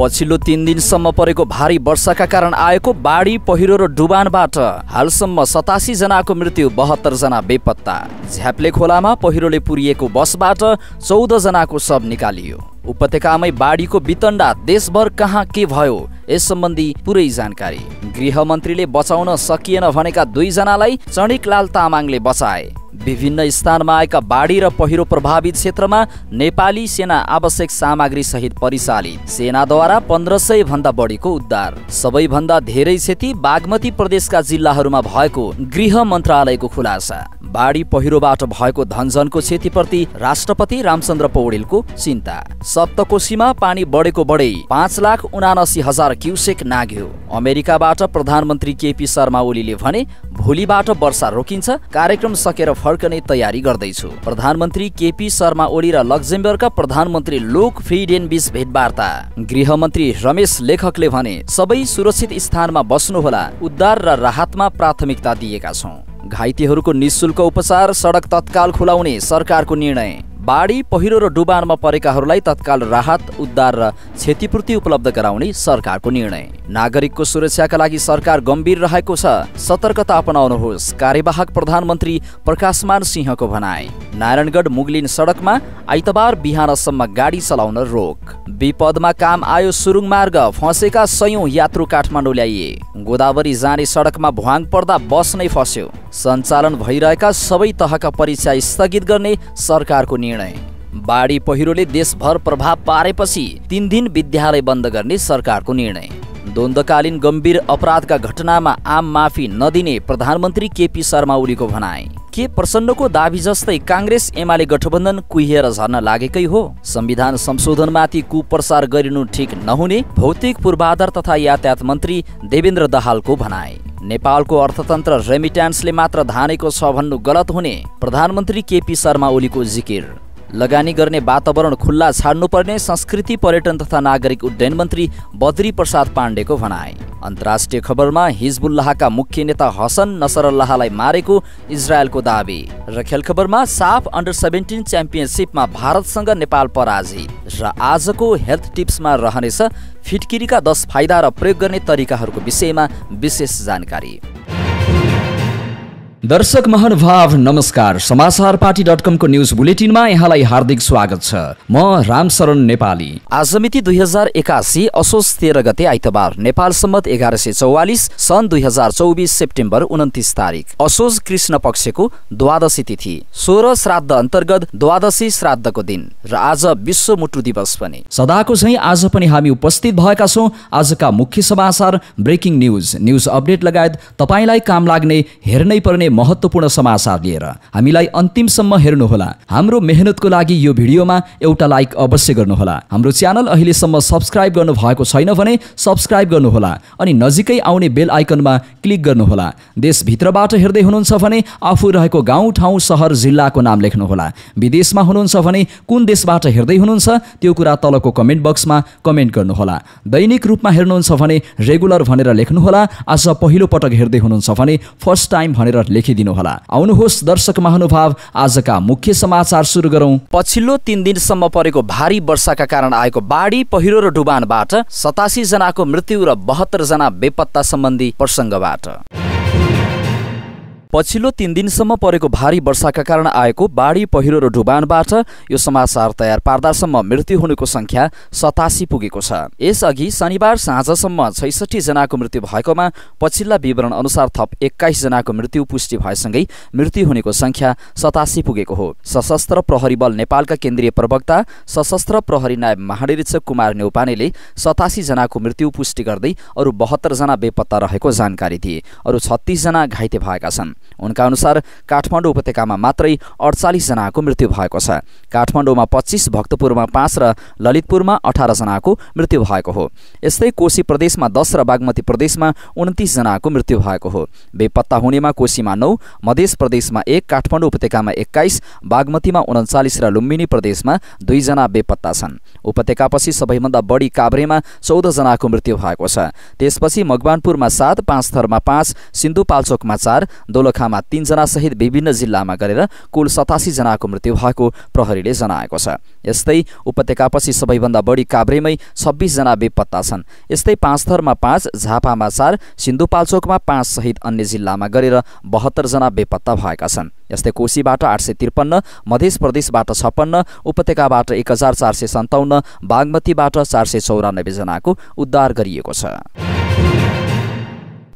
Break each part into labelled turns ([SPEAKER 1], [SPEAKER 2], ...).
[SPEAKER 1] पछिल्लो तिन दिनसम्म परेको भारी वर्षाका कारण आएको बाढी पहिरो र डुबानबाट हालसम्म सतासी जनाको मृत्यु बहत्तर जना बेपत्ता झ्याप्ले खोलामा पहिरोले पुरिएको बसबाट चौध जनाको शव निकालियो उपत्यकामै बाढीको बितन्डा देशभर कहाँ के भयो यस सम्बन्धी पुरै जानकारी गृह गृहमन्त्रीले बचाउन सकिएन भनेका दुईजनालाई चणिकलाल तामाङले बचाए विभिन्न स्थानमा आएका बाढी र पहिरो प्रभावित क्षेत्रमा नेपाली सेना आवश्यक सामग्री सहित परिचालित सेनाद्वारा पन्ध्र सय भन्दा बढीको उद्धार सबैभन्दा धेरै क्षति बागमती प्रदेशका जिल्लाहरूमा भएको गृह मन्त्रालयको खुलासा बाढी पहिरोबाट भएको धनजनको क्षतिप्रति राष्ट्रपति रामचन्द्र पौडेलको चिन्ता सप्तकोशीमा पानी बढेको बढे पाँच लाख उनासी हजार क्युसेक नाग्यो अमेरिकाबाट प्रधानमन्त्री केपी शर्मा ओलीले भने भोलिबाट वर्षा रोकिन्छ कार्यक्रम सकेर फर्कने तयारी गर्दैछु प्रधानमन्त्री केपी शर्मा ओली र लक्जेम्बर्गका प्रधानमन्त्री लोक फ्रिडेन बीच भेटवार्ता गृहमन्त्री रमेश लेखकले भने सबै सुरक्षित स्थानमा बस्नुहोला उद्धार र राहतमा प्राथमिकता दिएका छौँ घाइतेहरूको निशुल्क उपचार सडक तत्काल खुलाउने सरकारको निर्णय बाढी पहिरो र डुबानमा परेकाहरूलाई तत्काल राहत उद्धार र क्षतिपूर्ति उपलब्ध गराउने सरकारको निर्णय नागरिकको सुरक्षाका लागि सरकार गम्भीर रहेको छ सतर्कता अपनाउनुहोस् कार्यवाहक प्रधानमन्त्री प्रकाशमान सिंहको भनाई नारायणगढ मुगलिन सडकमा आइतबार बिहानसम्म गाडी चलाउन रोक विपदमा काम आयो सुरुङ मार्ग फँसेका सयौं यात्रु काठमाडौँ ल्याइए गोदावरी जाने सडकमा भ्वाङ पर्दा बस नै फस्यो सञ्चालन भइरहेका सबै तहका परीक्षा स्थगित गर्ने सरकारको निर्णय बाढी पहिरोले देशभर प्रभाव पारेपछि तिन दिन विद्यालय बन्द गर्ने सरकारको निर्णय द्वन्द्वकालीन गम्भीर अपराधका घटनामा आम माफी नदिने प्रधानमन्त्री केपी शर्मा ओलीको भनाए के प्रसन्नको दावी जस्तै काङ्ग्रेस एमाले गठबन्धन कुहिएर झर्न लागेकै हो संविधान संशोधनमाथि कुप्रसार गरिनु ठिक नहुने भौतिक पूर्वाधार तथा यातायात मन्त्री देवेन्द्र दहालको भनाए नेपालको अर्थतन्त्र रेमिट्यान्सले मात्र धानेको छ भन्नु गलत हुने प्रधानमन्त्री केपी शर्मा ओलीको जिकिर लगानी गर्ने वातावरण खुल्ला छाड्नुपर्ने संस्कृति पर्यटन तथा नागरिक उड्डयन मन्त्री बद्री प्रसाद पाण्डेको भनाए अन्तर्राष्ट्रिय खबरमा हिजबुल्लाहका मुख्य नेता हसन नसरल्लाहलाई मारेको इजरायलको दावी र खेल खबरमा साफ अन्डर सेभेन्टिन च्याम्पियनसिपमा भारतसँग नेपाल पराजित र आजको हेल्थ टिप्समा रहनेछ फिटकिरीका दस फाइदा र प्रयोग गर्ने तरिकाहरूको विषयमा विशेष जानकारी दर्शक महानुभाव नमस्कार समाचार पार्टी डट कमको न्युज बुलेटिनमा यहाँलाई हार्दिक स्वागत छ म रामशरण नेपाली आज मिति दुई हजार एकासी असोज तेह्र गते आइतबार नेपाल सम्मत एघार सय चौवालिस सन् दुई हजार चौबिस सेप्टेम्बर उन्तिस तारिक असोज कृष्ण पक्षको द्वादशी तिथि सोह्र श्राद्ध अन्तर्गत द्वादशी श्राद्धको दिन र आज विश्व मुटु दिवस पनि सदाको झैँ आज पनि हामी उपस्थित भएका छौँ आजका मुख्य समाचार ब्रेकिङ न्युज न्युज अपडेट लगायत तपाईँलाई काम लाग्ने हेर्नै पर्ने महत्वपूर्ण समाचार लिएर हामीलाई अन्तिमसम्म हेर्नुहोला हाम्रो मेहनतको लागि यो भिडियोमा एउटा लाइक अवश्य गर्नुहोला हाम्रो च्यानल अहिलेसम्म सब्सक्राइब गर्नु भएको छैन भने सब्सक्राइब गर्नुहोला अनि नजिकै आउने बेल आइकनमा क्लिक गर्नुहोला देशभित्रबाट हेर्दै हुनुहुन्छ भने आफू रहेको गाउँ ठाउँ सहर जिल्लाको नाम लेख्नुहोला विदेशमा हुनुहुन्छ भने कुन देशबाट हेर्दै हुनुहुन्छ त्यो कुरा तलको कमेन्ट बक्समा कमेन्ट गर्नुहोला दैनिक रूपमा हेर्नुहुन्छ भने रेगुलर भनेर लेख्नुहोला आज पहिलो पटक हेर्दै हुनुहुन्छ भने फर्स्ट टाइम भनेर लेख्नु लेखिदिनुहोला आउनुहोस् दर्शक महानुभाव आजका मुख्य समाचार सुरु गरौं पछिल्लो तीन दिनसम्म परेको भारी वर्षाका कारण आएको बाढी पहिरो र डुबानबाट सतासी जनाको मृत्यु र बहत्तर जना बेपत्ता सम्बन्धी प्रसङ्गबाट पछिल्लो तीन दिनसम्म परेको भारी वर्षाका कारण आएको बाढी पहिरो र डुबानबाट यो समाचार तयार पार्दासम्म मृत्यु हुनेको संख्या सतासी पुगेको छ यसअघि शनिबार साँझसम्म छैसठी जनाको मृत्यु भएकोमा पछिल्ला विवरण अनुसार थप एक्काइस जनाको मृत्यु पुष्टि भएसँगै मृत्यु हुनेको संख्या सतासी पुगेको हो सशस्त्र प्रहरी बल नेपालका केन्द्रीय प्रवक्ता सशस्त्र प्रहरी नायब महानिरीक्षक कुमार नेउपानेले सतासी जनाको मृत्यु पुष्टि गर्दै अरू बहत्तर जना बेपत्ता रहेको जानकारी दिए अरू जना घाइते भएका छन् उनका अनुसार काठमाडौँ उपत्यकामा मात्रै अडचालिसजनाको मृत्यु भएको छ काठमाडौँमा पच्चिस भक्तपुरमा पाँच र ललितपुरमा जनाको मृत्यु भएको हो यस्तै कोशी प्रदेशमा दस र बागमती प्रदेशमा उन्तिसजनाको मृत्यु भएको हो बेपत्ता हुनेमा कोशीमा नौ मधेस प्रदेशमा एक काठमाडौँ उपत्यकामा एक्काइस बागमतीमा उन्चालिस र लुम्बिनी प्रदेशमा दुईजना बेपत्ता छन् उपत्यकापछि सबैभन्दा बढी काभ्रेमा चौधजनाको मृत्यु भएको छ त्यसपछि मकवानपुरमा सात पाँच थरमा पाँच सिन्धुपाल्चोकमा चार दोलक दोलखामा सहित विभिन्न जिल्लामा गरेर कुल जनाको मृत्यु भएको प्रहरीले जनाएको छ यस्तै उपत्यकापछि सबैभन्दा बढी काभ्रेमै छब्बिसजना बेपत्ता छन् यस्तै पाँचथरमा पाँच झापामा चार सिन्धुपाल्चोकमा पाँच सहित अन्य जिल्लामा गरेर बहत्तरजना बेपत्ता भएका छन् यस्तै कोशीबाट आठ सय त्रिपन्न मध्य प्रदेशबाट छप्पन्न उपत्यकाबाट एक हजार चार सय सन्ताउन्न बागमतीबाट चार सय चौरानब्बेजनाको उद्धार गरिएको छ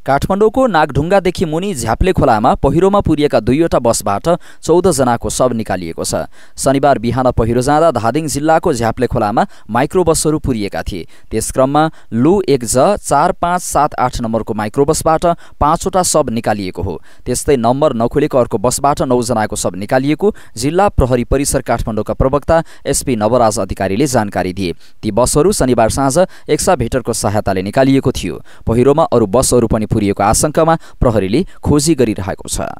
[SPEAKER 1] काठमाडौँको नागढुङ्गादेखि मुनि झ्याप्ले खोलामा पहिरोमा पुरिएका दुईवटा बसबाट चौधजनाको शव निकालिएको छ शनिबार बिहान पहिरो जाँदा धादिङ जिल्लाको झ्याप्ले खोलामा माइक्रो बसहरू पुरिएका थिए त्यसक्रममा लु एक ज चार पाँच सात आठ नम्बरको माइक्रोबसबाट पाँचवटा शव निकालिएको हो त्यस्तै नम्बर नखुलेको अर्को बसबाट नौजनाको शव निकालिएको जिल्ला प्रहरी परिसर काठमाडौँका प्रवक्ता एसपी नवराज अधिकारीले जानकारी दिए ती बसहरू शनिबार साँझ एक्सा भेटरको सहायताले निकालिएको थियो पहिरोमा अरू बसहरू पनि पुरिएको आशंकामा प्रहरीले खोजी गरिरहेको छ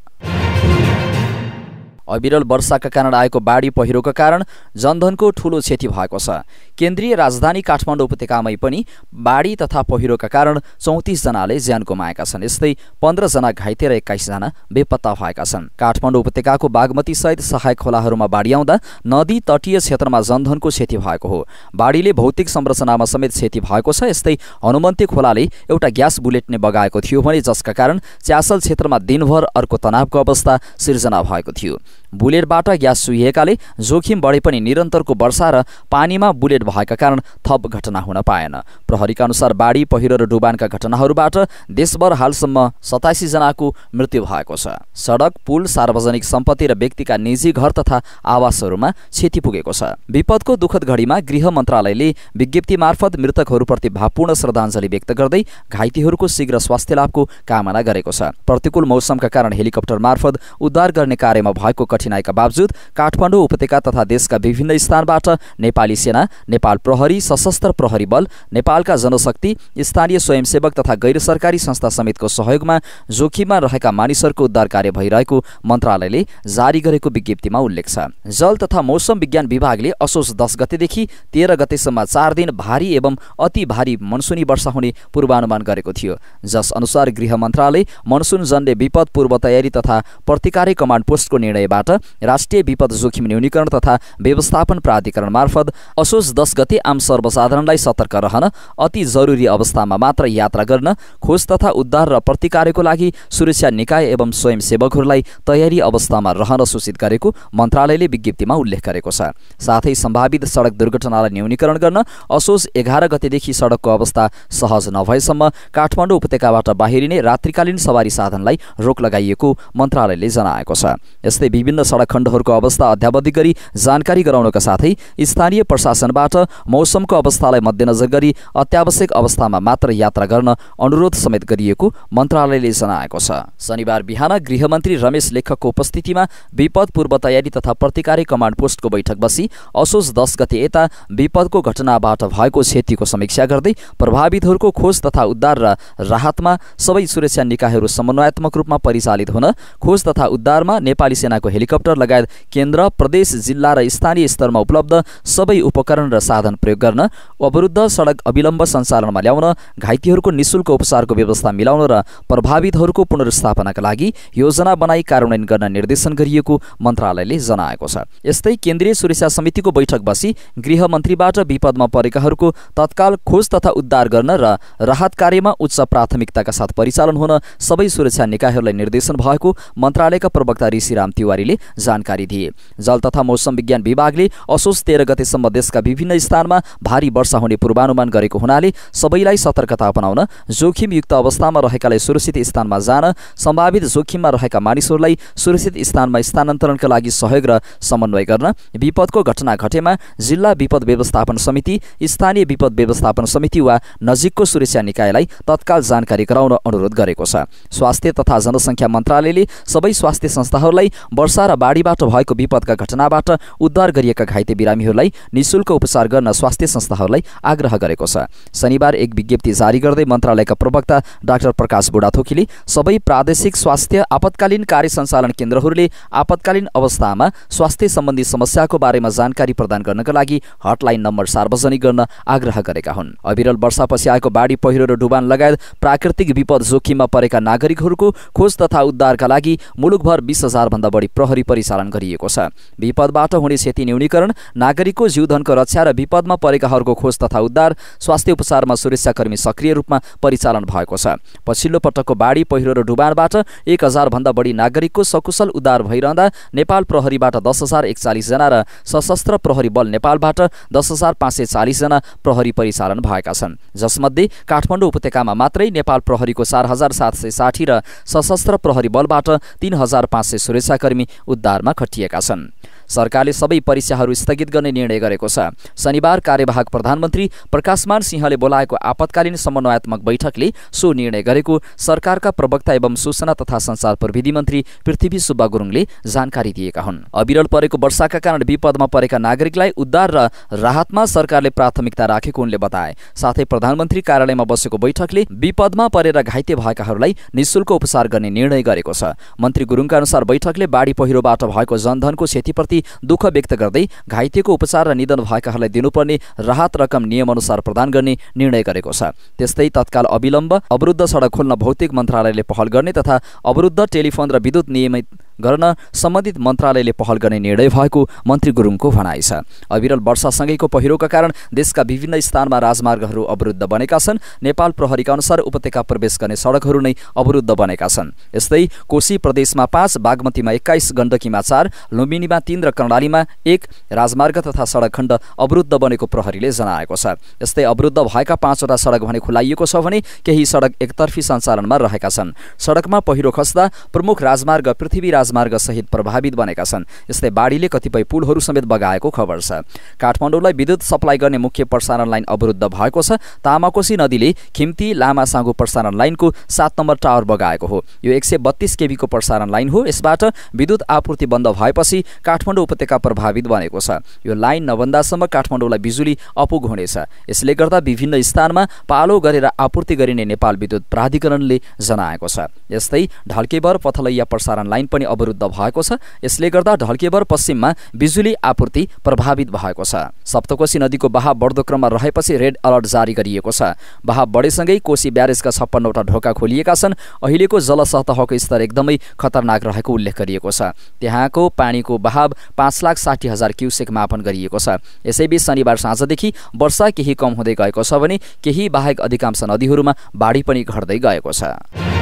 [SPEAKER 1] अविरल वर्षाका कारण आएको बाढी पहिरोको कारण जनधनको ठूलो क्षति भएको छ केन्द्रीय राजधानी काठमाडौँ उपत्यकामै पनि बाढी तथा पहिरोका कारण चौतिसजनाले ज्यान गुमाएका छन् यस्तै पन्ध्रजना घाइते र एक्काइसजना बेपत्ता भएका छन् काठमाडौँ उपत्यकाको बागमती सहित सहायक खोलाहरूमा बाढी आउँदा नदी तटीय क्षेत्रमा जनधनको क्षति भएको हो बाढीले भौतिक संरचनामा समेत क्षति भएको छ यस्तै हनुमन्ती खोलाले एउटा ग्यास बुलेट नै बगाएको थियो भने जसका कारण च्यासल क्षेत्रमा दिनभर अर्को तनावको अवस्था सिर्जना भएको थियो बुलेटबाट ग्यास सुहिएकाले जोखिम बढे पनि निरन्तरको वर्षा र पानीमा बुलेट भएका कारण थप घटना हुन पाएन प्रहरीका अनुसार बाढी पहिरो र डुबानका घटनाहरूबाट देशभर हालसम्म सतासी जनाको मृत्यु भएको छ सडक पुल सार्वजनिक सम्पत्ति र व्यक्तिका निजी घर तथा आवासहरूमा क्षति पुगेको छ विपदको दुखद घडीमा गृह मन्त्रालयले विज्ञप्ति मार्फत मृतकहरूप्रति भावपूर्ण श्रद्धाञ्जली व्यक्त गर्दै घाइतेहरूको शीघ्र स्वास्थ्य लाभको कामना गरेको छ प्रतिकूल मौसमका कारण हेलिकप्टर मार्फत उद्धार गर्ने कार्यमा भएको कठिन कठिनाईका बावजुद काठमाडौँ उपत्यका तथा देशका विभिन्न स्थानबाट नेपाली सेना नेपाल प्रहरी सशस्त्र प्रहरी बल नेपालका जनशक्ति स्थानीय स्वयंसेवक तथा गैर सरकारी संस्था समेतको सहयोगमा जोखिममा रहेका मानिसहरूको उद्धार कार्य भइरहेको मन्त्रालयले जारी गरेको विज्ञप्तिमा उल्लेख छ जल तथा मौसम विज्ञान विभागले असोज दस गतेदेखि तेह्र गतेसम्म चार दिन भारी एवं अति भारी मनसुनी वर्षा हुने पूर्वानुमान गरेको थियो जस अनुसार गृह मन्त्रालय मनसुन जन्ने विपद पूर्व तयारी तथा प्रतिकारी कमान्ड पोस्टको निर्णयबाट राष्ट्रिय विपद जोखिम न्यूनीकरण तथा व्यवस्थापन प्राधिकरण मार्फत असोज दस गते आम सर्वसाधारणलाई सतर्क रहन अति जरुरी अवस्थामा मात्र यात्रा गर्न खोज तथा उद्धार र प्रतिकारको लागि सुरक्षा निकाय एवं स्वयंसेवकहरूलाई तयारी अवस्थामा रहन सूचित गरेको मन्त्रालयले विज्ञप्तिमा उल्लेख गरेको छ साथै सम्भावित सडक दुर्घटनालाई न्यूनीकरण गर्न असोज एघार गतेदेखि सडकको अवस्था सहज नभएसम्म काठमाडौँ उपत्यकाबाट बाहिरिने रात्रिकालीन सवारी साधनलाई रोक लगाइएको मन्त्रालयले जनाएको छ यस्तै विभिन्न सडक खण्डहरूको अवस्था अध्यावधि गरी जानकारी गराउनका साथै स्थानीय प्रशासनबाट मौसमको अवस्थालाई मध्यनजर गरी अत्यावश्यक अवस्थामा मात्र यात्रा गर्न अनुरोध समेत गरिएको मन्त्रालयले जनाएको छ शनिबार बिहान गृहमन्त्री रमेश लेखकको उपस्थितिमा विपद पूर्व तयारी तथा प्रतिकारी कमान्ड पोस्टको बैठक बसी असोज दस गते यता विपदको घटनाबाट भएको क्षतिको समीक्षा गर्दै प्रभावितहरूको खोज तथा उद्धार र राहतमा सबै सुरक्षा निकायहरू समन्वयात्मक रूपमा परिचालित हुन खोज तथा उद्धारमा नेपाली सेनाको हेलि हेलिकप्टर लगायत केन्द्र प्रदेश जिल्ला र स्थानीय स्तरमा उपलब्ध सबै उपकरण र साधन प्रयोग गर्न अवरुद्ध सडक अविलम्ब सञ्चालनमा ल्याउन घाइतेहरूको निशुल्क उपचारको व्यवस्था मिलाउन र प्रभावितहरूको पुनर्स्थापनाका लागि योजना बनाई कार्यान्वयन गर्न निर्देशन गरिएको मन्त्रालयले जनाएको छ यस्तै केन्द्रीय सुरक्षा समितिको बैठक बसी गृहमन्त्रीबाट विपदमा परेकाहरूको तत्काल खोज तथा उद्धार गर्न र राहत कार्यमा उच्च प्राथमिकताका साथ परिचालन हुन सबै सुरक्षा निकायहरूलाई निर्देशन भएको मन्त्रालयका प्रवक्ता ऋषिराम तिवारीले जानकारी दिए जल तथा मौसम विज्ञान विभागले असोज तेह्र गतेसम्म देशका विभिन्न स्थानमा भारी वर्षा हुने पूर्वानुमान गरेको हुनाले सबैलाई सतर्कता अपनाउन जोखिमयुक्त अवस्थामा रहेकालाई सुरक्षित स्थानमा जान सम्भावित जोखिममा रहेका मानिसहरूलाई सुरक्षित स्थानमा स्थानान्तरणका लागि सहयोग र समन्वय गर्न विपदको घटना घटेमा जिल्ला विपद व्यवस्थापन समिति स्थानीय विपद व्यवस्थापन समिति वा नजिकको सुरक्षा निकायलाई तत्काल जानकारी गराउन अनुरोध गरेको छ स्वास्थ्य तथा जनसङ्ख्या मन्त्रालयले सबै स्वास्थ्य संस्थाहरूलाई वर्षा वर्षा र बाढीबाट भएको विपदका घटनाबाट उद्धार गरिएका घाइते बिरामीहरूलाई निशुल्क उपचार गर्न स्वास्थ्य संस्थाहरूलाई आग्रह गरेको छ शनिबार एक विज्ञप्ति जारी गर्दै मन्त्रालयका प्रवक्ता डाक्टर प्रकाश बुढाथोकीले सबै प्रादेशिक स्वास्थ्य आपतकालीन कार्य सञ्चालन केन्द्रहरूले आपतकालीन अवस्थामा स्वास्थ्य सम्बन्धी समस्याको बारेमा जानकारी प्रदान गर्नका लागि हटलाइन नम्बर सार्वजनिक गर्न आग्रह गरेका हुन् अविरल वर्षापछि आएको बाढी पहिरो र डुबान लगायत प्राकृतिक विपद जोखिममा परेका नागरिकहरूको खोज तथा उद्धारका लागि मुलुकभर बिस हजारभन्दा बढी प्रहरी प्रहरी परिचालन गरिएको छ विपदबाट हुने क्षति न्यूनीकरण नागरिकको जीवधनको रक्षा र विपदमा परेकाहरूको खोज तथा उद्धार स्वास्थ्य उपचारमा सुरक्षाकर्मी सक्रिय रूपमा परिचालन भएको छ पछिल्लो पटकको बाढी पहिरो र डुबानबाट एक हजारभन्दा बढी नागरिकको सकुशल उद्धार भइरहँदा नेपाल प्रहरीबाट दस हजार एकचालिसजना र सशस्त्र प्रहरी बल नेपालबाट दस हजार पाँच सय चालिसजना प्रहरी परिचालन भएका छन् जसमध्ये काठमाडौँ उपत्यकामा मात्रै नेपाल प्रहरीको चार हजार सात सय साठी र सशस्त्र प्रहरी बलबाट तीन हजार पाँच सय सुरक्षाकर्मी उद्धारमा खटिएका छन् सरकारले सबै परीक्षाहरू स्थगित गर्ने निर्णय गरेको छ शनिबार कार्यवाहक प्रधानमन्त्री प्रकाशमान सिंहले बोलाएको आपतकालीन समन्वयात्मक बैठकले सो निर्णय गरेको सरकारका प्रवक्ता एवं सूचना तथा संसार प्रविधि मन्त्री पृथ्वी सुब्बा गुरुङले जानकारी दिएका हुन् अविरल परेको वर्षाका कारण विपदमा परेका नागरिकलाई उद्धार र राहतमा सरकारले प्राथमिकता राखेको उनले बताए साथै प्रधानमन्त्री कार्यालयमा बसेको बैठकले विपदमा परेर घाइते भएकाहरूलाई निशुल्क उपचार गर्ने निर्णय गरेको छ मन्त्री गुरुङका अनुसार बैठकले बाढी पहिरोबाट भएको जनधनको क्षतिप्रति प्रति दुःख व्यक्त गर्दै घाइतेको उपचार र निधन भएकाहरूलाई दिनुपर्ने राहत रकम नियमअनुसार प्रदान गर्ने निर्णय गरेको छ त्यस्तै तत्काल अविलम्ब अवरुद्ध सडक खोल्न भौतिक मन्त्रालयले पहल गर्ने तथा अवरुद्ध टेलिफोन र विद्युत नियमित गर्न सम्बन्धित मन्त्रालयले पहल गर्ने निर्णय भएको मन्त्री गुरुङको भनाइ छ अविरल वर्षासँगैको पहिरोका कारण देशका विभिन्न स्थानमा राजमार्गहरू अवरुद्ध बनेका छन् नेपाल प्रहरीका अनुसार उपत्यका प्रवेश गर्ने सडकहरू नै अवरुद्ध बनेका छन् यस्तै कोशी प्रदेशमा पाँच बागमतीमा एक्काइस गण्डकीमा चार लुम्बिनीमा तीन र कर्णालीमा एक राजमार्ग तथा सडक खण्ड अवरुद्ध बनेको प्रहरीले जनाएको छ यस्तै अवरुद्ध भएका पाँचवटा सडक भने खुलाइएको छ भने केही सडक एकतर्फी सञ्चालनमा रहेका छन् सडकमा पहिरो खस्दा प्रमुख राजमार्ग पृथ्वी सहित प्रभावित बनेका छन् यस्तै बाढीले कतिपय पुलहरू समेत बगाएको खबर छ काठमाडौँलाई विद्युत सप्लाई गर्ने मुख्य प्रसारण लाइन अवरुद्ध भएको छ तामाकोशी नदीले खिम्ती लामासाङ्गो प्रसारण लाइनको सात नम्बर टावर बगाएको हो यो एक सय बत्तीस केबीको प्रसारण लाइन हो यसबाट विद्युत आपूर्ति बन्द भएपछि काठमाडौँ उपत्यका प्रभावित बनेको छ यो लाइन नभन्दासम्म काठमाडौँलाई बिजुली अपुग हुनेछ यसले गर्दा विभिन्न स्थानमा पालो गरेर आपूर्ति गरिने नेपाल विद्युत प्राधिकरणले जनाएको छ यस्तै ढल्केबर पथलैया प्रसारण लाइन पनि अवरुद्ध भएको छ यसले गर्दा ढल्केबर पश्चिममा बिजुली आपूर्ति प्रभावित भएको छ सप्तकोशी नदीको बहाव बढ्दो क्रममा रहेपछि रेड अलर्ट जारी गरिएको छ बहाव बढेसँगै कोशी ब्यारेजका छप्पन्नवटा ढोका खोलिएका छन् अहिलेको जलसतहको स्तर एकदमै खतरनाक रहेको उल्लेख गरिएको छ त्यहाँको पानीको बहाव पाँच लाख साठी हजार क्युसेक मापन गरिएको छ यसैबीच शनिबार साँझदेखि वर्षा केही कम हुँदै गएको छ भने केही बाहेक अधिकांश नदीहरूमा बाढी पनि घट्दै गएको छ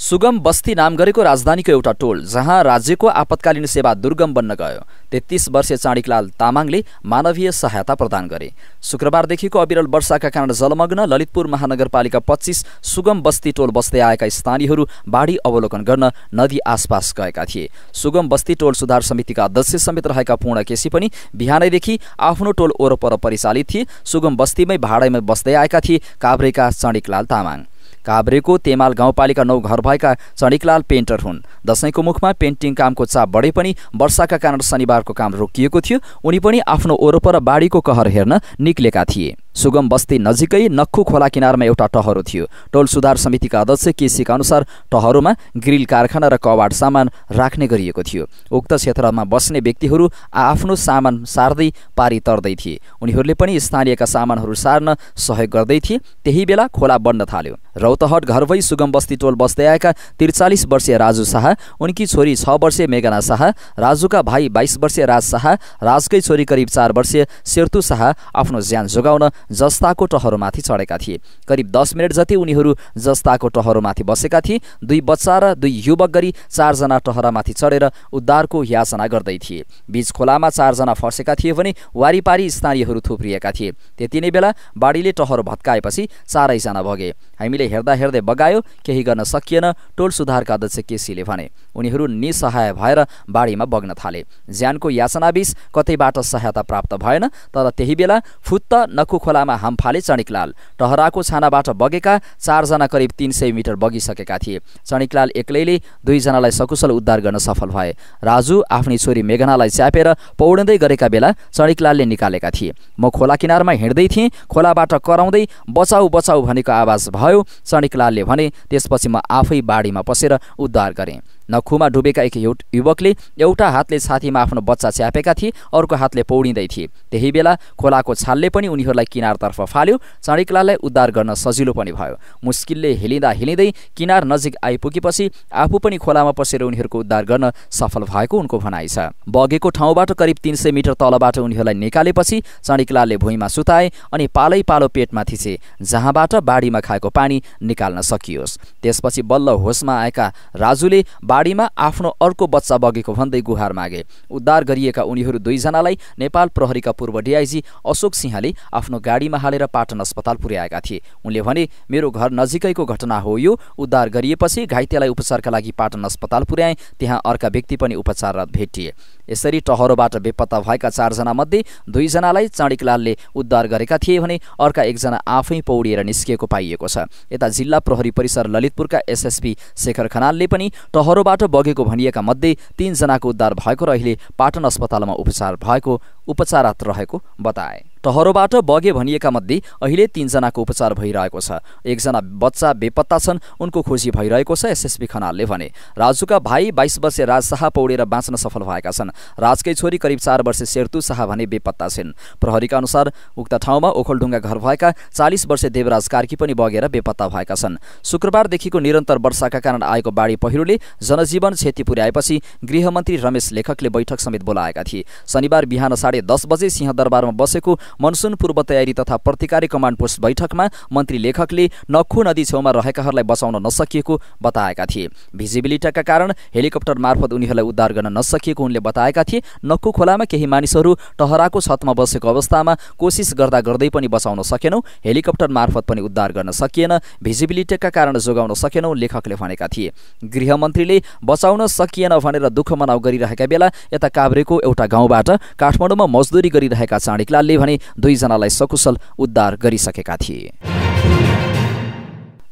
[SPEAKER 1] सुगम बस्ती नाम गरेको राजधानीको एउटा टोल जहाँ राज्यको आपतकालीन सेवा दुर्गम बन्न गयो तेत्तिस वर्षीय चाँडिकलाल तामाङले मानवीय सहायता प्रदान गरे शुक्रबारदेखिको अविरल वर्षाका कारण जलमग्न ललितपुर महानगरपालिका पच्चिस सुगम बस्ती टोल बस्दै आएका स्थानीयहरू बाढी अवलोकन गर्न नदी आसपास गएका थिए सुगम बस्ती टोल सुधार समितिका अध्यक्ष समेत रहेका पूर्ण केसी पनि बिहानैदेखि आफ्नो टोल वरपर परिचालित थिए सुगम बस्तीमै भाडामै बस्दै आएका थिए काभ्रेका चाँडिकलाल तामाङ काभ्रेको तेमाल गाउँपालिका नौ घर भएका चणिकलाल पेन्टर हुन् दसैँको मुखमा पेन्टिङ कामको चाप बढे पनि वर्षाका कारण शनिबारको काम रोकिएको थियो उनी पनि आफ्नो र बाढीको कहर हेर्न निक्लेका थिए सुगम बस्ती नजिकै नक्खु खोला किनारमा एउटा टहरो थियो टोल सुधार समितिका अध्यक्ष केसीका अनुसार टहरोमा ग्रिल कारखाना र कवाड सामान राख्ने गरिएको थियो उक्त क्षेत्रमा बस्ने व्यक्तिहरू आआफ्नो सामान सार्दै पारी तर्दै थिए उनीहरूले पनि स्थानीयका सामानहरू सार्न सहयोग गर्दै थिए त्यही बेला खोला बन्न थाल्यो रौतहट घर भई सुगम बस्ती टोल बस्दै आएका त्रिचालिस वर्षीय राजु शाह उनकी छोरी छ वर्षीय मेघना शाह राजुका भाइ बाइस वर्षीय राज शाह राजकै छोरी करिब चार वर्षीय सेर्तु शाह आफ्नो ज्यान जोगाउन जस्ताको टहरोमाथि चढेका थिए करिब दस मिनट जति उनीहरू जस्ताको टहरोमाथि बसेका थिए दुई बच्चा र दुई युवक गरी चारजना टहरामाथि चढेर उद्धारको याचना गर्दै थिए बीच खोलामा चारजना फसेका थिए भने वारिपारी स्थानीयहरू थुप्रिएका थिए त्यति नै बेला बाढीले टहरो भत्काएपछि चारैजना भगे हामीले हेर्दा हेर्दै बगायो केही गर्न सकिएन टोल सुधारका अध्यक्ष केसीले भने उनीहरू निसहाय भएर बाढीमा बग्न थाले ज्यानको याचनाबीच कतैबाट सहायता प्राप्त भएन तर त्यही बेला फुत्त नखु खोलामा हामफाले चणिकलाल टहराको छानाबाट बगेका चारजना करिब तिन सय मिटर बगिसकेका थिए चणिकलाल एक्लैले दुईजनालाई सकुशल उद्धार गर्न सफल भए राजु आफ्नी छोरी मेघनालाई च्यापेर पौडँदै गरेका बेला चणिकलालले निकालेका थिए म खोला किनारमा हिँड्दै थिएँ खोलाबाट कराउँदै बचाउ बचाउ भनेको आवाज भयो चणिकलालले भने त्यसपछि म आफै बाढीमा पसेर उद्धार गरेँ नखुमा डुबेका एक युवकले एउटा हातले छातीमा आफ्नो बच्चा च्यापेका थिए अर्को हातले पौडिँदै थिए त्यही बेला खोलाको छालले पनि उनीहरूलाई किनारतर्फ फाल्यो चाँडिकलालाई उद्धार गर्न सजिलो पनि भयो मुस्किलले हिँडिँदा हिँडिँदै किनार नजिक आइपुगेपछि आफू पनि खोलामा पसेर उनीहरूको उद्धार गर्न सफल भएको उनको भनाइ छ बगेको ठाउँबाट करिब तिन सय मिटर तलबाट उनीहरूलाई निकालेपछि चाँडिकलालले भुइँमा सुताए अनि पालै पालो पेटमा थिचे जहाँबाट बाढीमा खाएको पानी निकाल्न सकियोस् त्यसपछि बल्ल होसमा आएका राजुले बाढीमा आफ्नो अर्को बच्चा बगेको भन्दै गुहार मागे उद्धार गरिएका उनीहरू दुईजनालाई नेपाल प्रहरीका पूर्व डिआइजी अशोक सिंहले आफ्नो गाडीमा हालेर पाटन अस्पताल पुर्याएका थिए उनले भने मेरो घर नजिकैको घटना हो यो उद्धार गरिएपछि घाइतेलाई उपचारका लागि पाटन अस्पताल पुर्याए त्यहाँ अर्का व्यक्ति पनि उपचाररत भेटिए यसरी टहरोबाट बेपत्ता भएका चारजनामध्ये दुईजनालाई चाँडिकलालले उद्धार गरेका थिए भने अर्का एकजना आफै पौडिएर निस्किएको पाइएको छ यता जिल्ला प्रहरी परिसर ललितपुरका एसएसपी शेखर खनालले पनि टहरोबाट बगेको भनिएका मध्ये तीनजनाको उद्धार भएको र अहिले पाटन अस्पतालमा उपचार भएको उपचारात रहेको बताए टहरोबाट बगे भनिएका मध्ये अहिले तीनजनाको उपचार भइरहेको छ एकजना बच्चा बेपत्ता छन् उनको खोजी भइरहेको छ एसएसपी खनालले भने राजुका भाइ बाइस वर्षे राज शाह पौडेर बाँच्न सफल भएका छन् राजकै छोरी करिब चार वर्षे सेर्तु शाह भने बेपत्ता छिन् प्रहरीका अनुसार उक्त ठाउँमा ओखलढुङ्गा घर भएका चालिस वर्षे देवराज कार्की पनि बगेर बेपत्ता भएका छन् शुक्रबारदेखिको निरन्तर वर्षाका कारण आएको बाढी पहिरोले जनजीवन क्षति पुर्याएपछि गृहमन्त्री रमेश लेखकले बैठक समेत बोलाएका थिए शनिबार बिहान साढे दस बजे सिंहदरबारमा बसेको मनसुन पूर्व तयारी तथा प्रतिकारी कमान्ड पोस्ट बैठकमा मन्त्री लेखकले नखु नदी छेउमा रहेकाहरूलाई बचाउन नसकिएको बताएका थिए भिजिबिलिटीका कारण हेलिकप्टर मार्फत उनीहरूलाई उद्धार गर्न नसकिएको उनले बताएका थिए नक्खु खोलामा केही मानिसहरू टहराको छतमा बसेको अवस्थामा कोसिस गर्दा गर्दै पनि बचाउन सकेनौं हेलिकप्टर मार्फत पनि उद्धार गर्न सकिएन भिजिबिलिटीका कारण जोगाउन सकेनौं लेखकले भनेका थिए गृहमन्त्रीले बचाउन सकिएन भनेर दुःख मनाउ गरिरहेका बेला यता काभ्रेको एउटा गाउँबाट काठमाडौँमा मजदुरी गरिरहेका चाँडिकलालले भने दुईजनालाई सकुशल उद्धार गरिसकेका थिए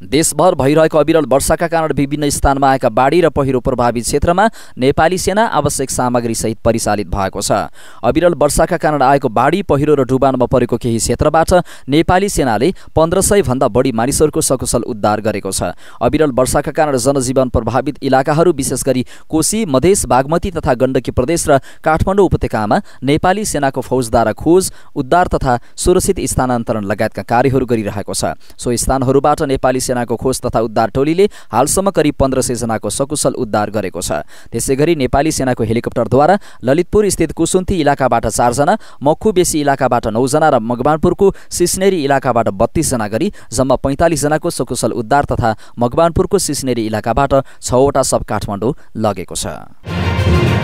[SPEAKER 1] देशभर भइरहेको अविरल वर्षाका कारण विभिन्न स्थानमा आएका बाढी र पहिरो प्रभावित क्षेत्रमा नेपाली सेना आवश्यक सामग्रीसहित परिचालित भएको छ अविरल वर्षाका कारण आएको बाढी पहिरो र डुबानमा परेको केही क्षेत्रबाट नेपाली सेनाले पन्ध्र सयभन्दा बढी मानिसहरूको सकुशल उद्धार गरेको छ अविरल वर्षाका कारण जनजीवन प्रभावित इलाकाहरू विशेष गरी कोशी मधेस बागमती तथा गण्डकी प्रदेश र काठमाडौँ उपत्यकामा नेपाली सेनाको फौजद्वारा खोज उद्धार तथा सुरक्षित स्थानान्तरण लगायतका कार्यहरू गरिरहेको छ सो स्थानहरूबाट नेपाली सेनाको खोज तथा उद्धार टोलीले हालसम्म करिब पन्ध्र सयजनाको सकुशल उद्धार गरेको छ त्यसै गरी नेपाली सेनाको हेलिकप्टरद्वारा ललितपुर स्थित कुसुन्थी इलाकाबाट चारजना मखुबेसी इलाकाबाट नौजना र मगवानपुरको सिस्नेरी इलाकाबाट बत्तीसजना गरी जम्मा पैँतालिसजनाको सकुशल उद्धार तथा मगवानपुरको सिस्नेरी इलाकाबाट छवटा सब काठमाडौँ लगेको छ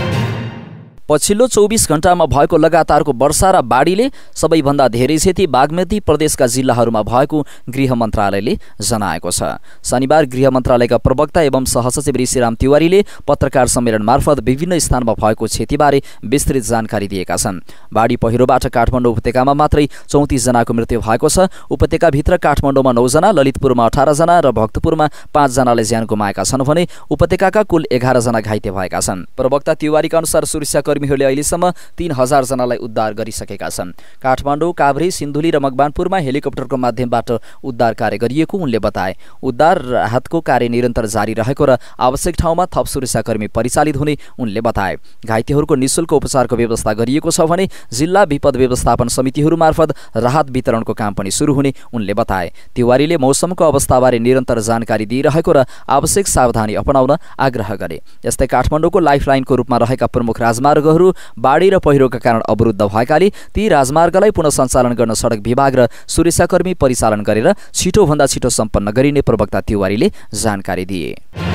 [SPEAKER 1] पछिल्लो चौबिस घण्टामा भएको लगातारको वर्षा र बाढीले सबैभन्दा धेरै क्षति बागमती प्रदेशका जिल्लाहरूमा भएको गृह मन्त्रालयले जनाएको छ शनिबार गृह मन्त्रालयका प्रवक्ता एवं सहसचिव ऋषिराम तिवारीले पत्रकार सम्मेलन मार्फत विभिन्न स्थानमा भएको क्षतिबारे विस्तृत जानकारी दिएका छन् बाढी पहिरोबाट काठमाडौँ उपत्यकामा मात्रै चौतिसजनाको मृत्यु भएको छ उपत्यकाभित्र काठमाडौँमा नौजना ललितपुरमा अठारजना र भक्तपुरमा पाँचजनाले ज्यान गुमाएका छन् भने उपत्यकाका कुल एघारजना घाइते भएका छन् प्रवक्ता तिवारीका अनुसार सुरक्षा कर्मीहरूले अहिलेसम्म तीन हजारजनालाई उद्धार गरिसकेका छन् काठमाडौँ काभ्रे सिन्धुली र मकवानपुरमा हेलिकप्टरको माध्यमबाट उद्धार कार्य गरिएको उनले बताए उद्धार राहतको कार्य निरन्तर जारी रहेको र आवश्यक ठाउँमा थप सुरक्षाकर्मी परिचालित हुने उनले बताए घाइतेहरूको निशुल्क उपचारको व्यवस्था गरिएको छ भने जिल्ला विपद व्यवस्थापन समितिहरू मार्फत राहत वितरणको काम पनि सुरु हुने उनले बताए तिवारीले मौसमको अवस्थाबारे निरन्तर जानकारी दिइरहेको र आवश्यक सावधानी अपनाउन आग्रह गरे यस्तै काठमाडौँको लाइफलाइनको रूपमा रहेका प्रमुख राजमार्ग मार्गहरू बाढी र पहिरोका कारण अवरुद्ध भएकाले ती राजमार्गलाई पुनः सञ्चालन गर्न सडक विभाग र सुरक्षाकर्मी परिचालन गरेर छिटोभन्दा छिटो सम्पन्न गरिने प्रवक्ता तिवारीले जानकारी दिए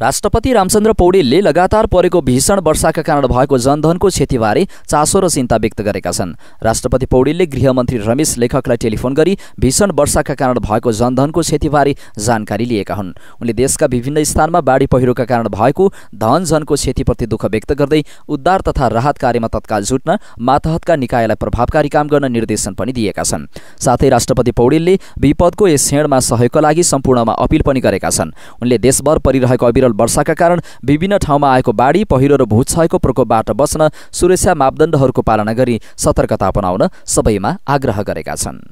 [SPEAKER 1] राष्ट्रपति रामचन्द्र पौडेलले लगातार परेको भीषण वर्षाका कारण भएको जनधनको क्षतिबारे चासो र चिन्ता व्यक्त गरेका छन् राष्ट्रपति पौडेलले गृहमन्त्री रमेश लेखकलाई टेलिफोन गरी भीषण वर्षाका कारण भएको जनधनको क्षतिबारे जानकारी लिएका हुन् उनले देशका विभिन्न स्थानमा बाढी पहिरोका कारण भएको धनजनको क्षतिप्रति दुःख व्यक्त गर्दै उद्धार तथा राहत कार्यमा तत्काल जुट्न मातहतका निकायलाई प्रभावकारी काम गर्न निर्देशन पनि दिएका छन् साथै राष्ट्रपति पौडेलले विपदको यस क्षेणमा सहयोगको लागि सम्पूर्णमा अपिल पनि गरेका छन् उनले देशभर परिरहेको विरल वर्षाका कारण विभिन्न ठाउँमा आएको बाढी पहिरो र भूछाएको प्रकोपबाट बस्न सुरक्षा मापदण्डहरूको पालना गरी सतर्कता अपनाउन सबैमा आग्रह गरेका छन्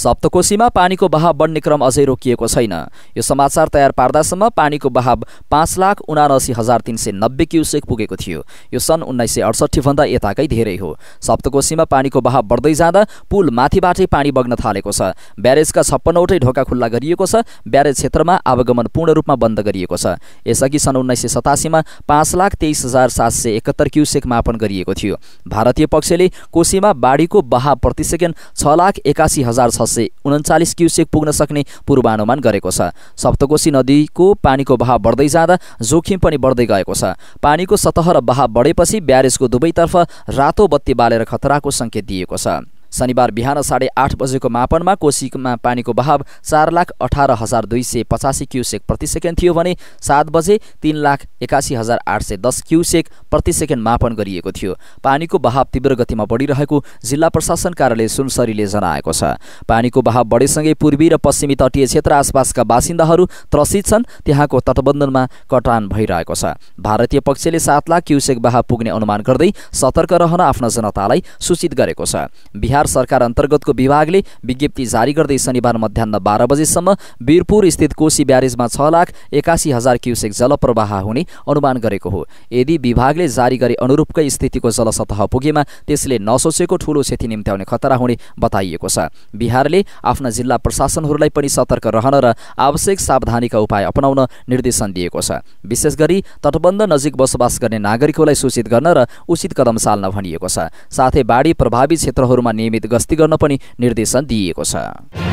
[SPEAKER 1] सप्तकोशीमा पानीको बहाव बढ्ने क्रम अझै रोकिएको छैन यो समाचार तयार पार्दासम्म पानीको बहाव पाँच लाख उनासी हजार तिन सय नब्बे क्युसेक पुगेको थियो यो सन् उन्नाइस सय अडसठीभन्दा यताकै धेरै हो सप्तकोशीमा पानीको बहाव बढ्दै जाँदा पुल माथिबाटै पानी बग्न थालेको छ ब्यारेजका छप्पन्नवटै ढोका खुल्ला गरिएको छ ब्यारेज क्षेत्रमा आवागमन पूर्ण रूपमा बन्द गरिएको छ यसअघि सन् उन्नाइस सय सतासीमा पाँच लाख तेइस हजार सात सय एकहत्तर क्युसेक मापन गरिएको थियो भारतीय पक्षले कोशीमा बाढीको बहाव प्रति सेकेन्ड छ लाख एकासी हजार छ सय उन्चालिस क्युसेक पुग्न सक्ने पूर्वानुमान गरेको छ सप्तकोशी नदीको पानीको बहाव बढ्दै जाँदा जोखिम पनि बढ्दै गएको छ पानीको सतह र बहाव बढेपछि ब्यारेजको दुवैतर्फ रातो बत्ती बालेर खतराको सङ्केत दिएको छ शनिबार बिहान साढे आठ बजेको मापनमा कोशीमा पानीको बहाव चार लाख अठार हजार दुई सय पचासी क्युसेक प्रति सेकेन्ड थियो भने सात बजे तिन लाख एकासी हजार आठ सय दस क्युसेक प्रति सेकेन्ड मापन गरिएको थियो पानीको बहाव तीव्र गतिमा बढिरहेको जिल्ला प्रशासन कार्यालय सुनसरीले जनाएको छ पानीको बहाव बढेसँगै पूर्वी र पश्चिमी तटीय क्षेत्र आसपासका बासिन्दाहरू त्रसित छन् त्यहाँको तटबन्धनमा कटान भइरहेको छ भारतीय पक्षले सात लाख क्युसेक बहाव पुग्ने अनुमान गर्दै सतर्क रहन आफ्ना जनतालाई सूचित गरेको छ बिहार सरकार अन्तर्गतको विभागले विज्ञप्ति जारी गर्दै शनिबार मध्याह बाह्र बजेसम्म वीरपुर स्थित कोशी ब्यारेजमा छ लाख एकासी हजार क्युसेक जलप्रवाह हुने अनुमान गरेको हो यदि विभागले जारी गरे अनुरूपकै स्थितिको जलसतह पुगेमा त्यसले नसोचेको ठूलो क्षति निम्त्याउने खतरा हुने बताइएको छ बिहारले आफ्ना जिल्ला प्रशासनहरूलाई पनि सतर्क रहन र आवश्यक सावधानीका उपाय अपनाउन निर्देशन दिएको छ विशेष गरी तटबन्ध नजिक बसोबास गर्ने नागरिकहरूलाई सूचित गर्न र उचित कदम चाल्न भनिएको छ साथै बाढी प्रभावित क्षेत्रहरूमा नियमित नियमित गस्ती गर्न पनि निर्देशन दिइएको छ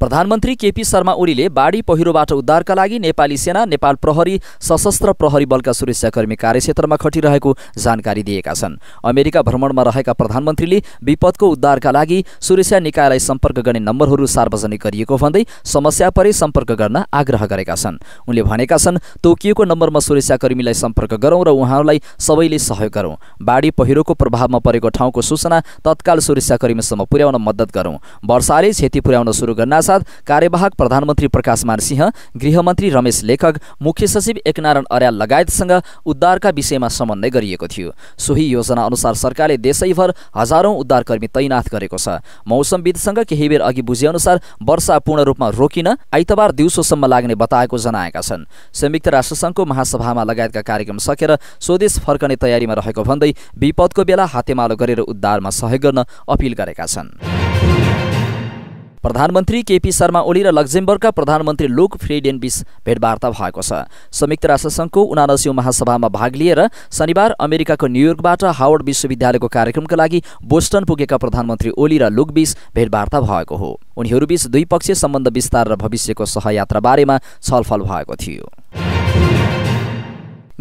[SPEAKER 1] प्रधानमन्त्री केपी शर्मा ओलीले बाढी पहिरोबाट उद्धारका लागि नेपाली सेना नेपाल प्रहरी सशस्त्र प्रहरी बलका सुरक्षाकर्मी कार्यक्षेत्रमा खटिरहेको जानकारी दिएका छन् अमेरिका भ्रमणमा रहेका प्रधानमन्त्रीले विपदको उद्धारका लागि सुरक्षा निकायलाई सम्पर्क गर्ने नम्बरहरू सार्वजनिक गरिएको भन्दै समस्या परे सम्पर्क गर्न आग्रह गरेका छन् उनले भनेका छन् तोकिएको नम्बरमा सुरक्षाकर्मीलाई सम्पर्क गरौँ र उहाँहरूलाई सबैले सहयोग गरौँ बाढी पहिरोको प्रभावमा परेको ठाउँको सूचना तत्काल सुरक्षाकर्मीसम्म पुर्याउन मद्दत गरौँ वर्षाले क्षति पुर्याउन सुरु गर्न प्रसाद कार्यवाहक प्रधानमन्त्री प्रकाश मानसिंह गृहमन्त्री रमेश लेखक मुख्य सचिव एकनारायण अर्याल लगायतसँग उद्धारका विषयमा समन्वय गरिएको थियो सोही योजना अनुसार सरकारले देशैभर हजारौं उद्धारकर्मी तैनाथ गरेको छ मौसमविदसँग केही बेर अघि बुझेअनुसार वर्षा पूर्ण रूपमा रोकिन आइतबार दिउँसोसम्म लाग्ने बताएको जनाएका छन् संयुक्त राष्ट्रसङ्घको महासभामा लगायतका कार्यक्रम सकेर स्वदेश फर्कने तयारीमा रहेको भन्दै विपदको बेला हातेमालो गरेर उद्धारमा सहयोग गर्न अपिल गरेका छन् प्रधानमन्त्री केपी शर्मा ओली र लक्जेम्बर्गका प्रधानमन्त्री लुक बीच भेटवार्ता भएको छ संयुक्त राष्ट्रसङ्घको उनासी महासभामा भाग लिएर शनिबार अमेरिकाको न्युयोर्कबाट हावर्ड विश्वविद्यालयको कार्यक्रमका लागि बोस्टन पुगेका प्रधानमन्त्री ओली र लुकबीच भेटवार्ता भएको हो उनीहरूबीच द्विपक्षीय सम्बन्ध विस्तार र भविष्यको सहयात्रा बारेमा छलफल भएको थियो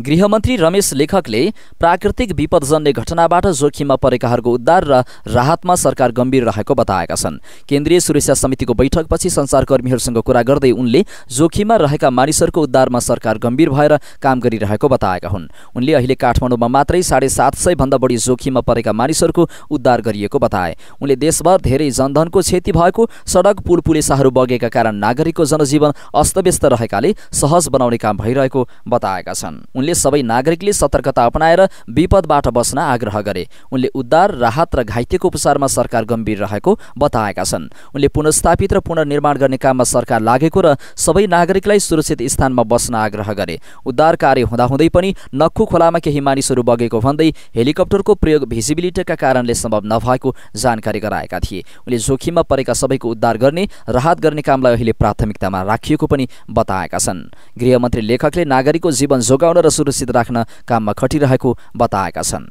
[SPEAKER 1] गृहमन्त्री रमेश लेखकले प्राकृतिक विपदजन्य घटनाबाट जोखिममा परेकाहरूको उद्धार र राहतमा सरकार गम्भीर रहेको बताएका छन् केन्द्रीय सुरक्षा समितिको बैठकपछि संसारकर्मीहरूसँग कुरा गर्दै उनले जोखिममा रहेका मानिसहरूको उद्धारमा सरकार गम्भीर भएर काम गरिरहेको बताएका हुन् उनले अहिले काठमाडौँमा मात्रै साढे सात सयभन्दा बढी जोखिममा परेका मानिसहरूको उद्धार गरिएको बताए उनले देशभर धेरै जनधनको क्षति भएको सडक पुल पुलेसाहरू बगेका कारण नागरिकको जनजीवन अस्तव्यस्त रहेकाले सहज बनाउने काम भइरहेको बताएका छन् उनले सबै नागरिकले सतर्कता अपनाएर विपदबाट बस्न आग्रह गरे उनले उद्धार राहत र घाइतेको उपचारमा सरकार गम्भीर रहेको बताएका छन् उनले पुनस्थापित र पुनर्निर्माण गर्ने काममा सरकार लागेको र सबै नागरिकलाई सुरक्षित स्थानमा बस्न आग्रह गरे उद्धार कार्य हुँदाहुँदै पनि नक्खु खोलामा केही मानिसहरू बगेको भन्दै हेलिकप्टरको प्रयोग भिजिबिलिटीका कारणले सम्भव नभएको जानकारी गराएका थिए उनले जोखिममा परेका सबैको उद्धार गर्ने राहत गर्ने कामलाई अहिले प्राथमिकतामा राखिएको पनि बताएका छन् गृहमन्त्री लेखकले नागरिकको जीवन जोगाउन र सुरक्षित राख्न काममा खटिरहेको बताएका छन्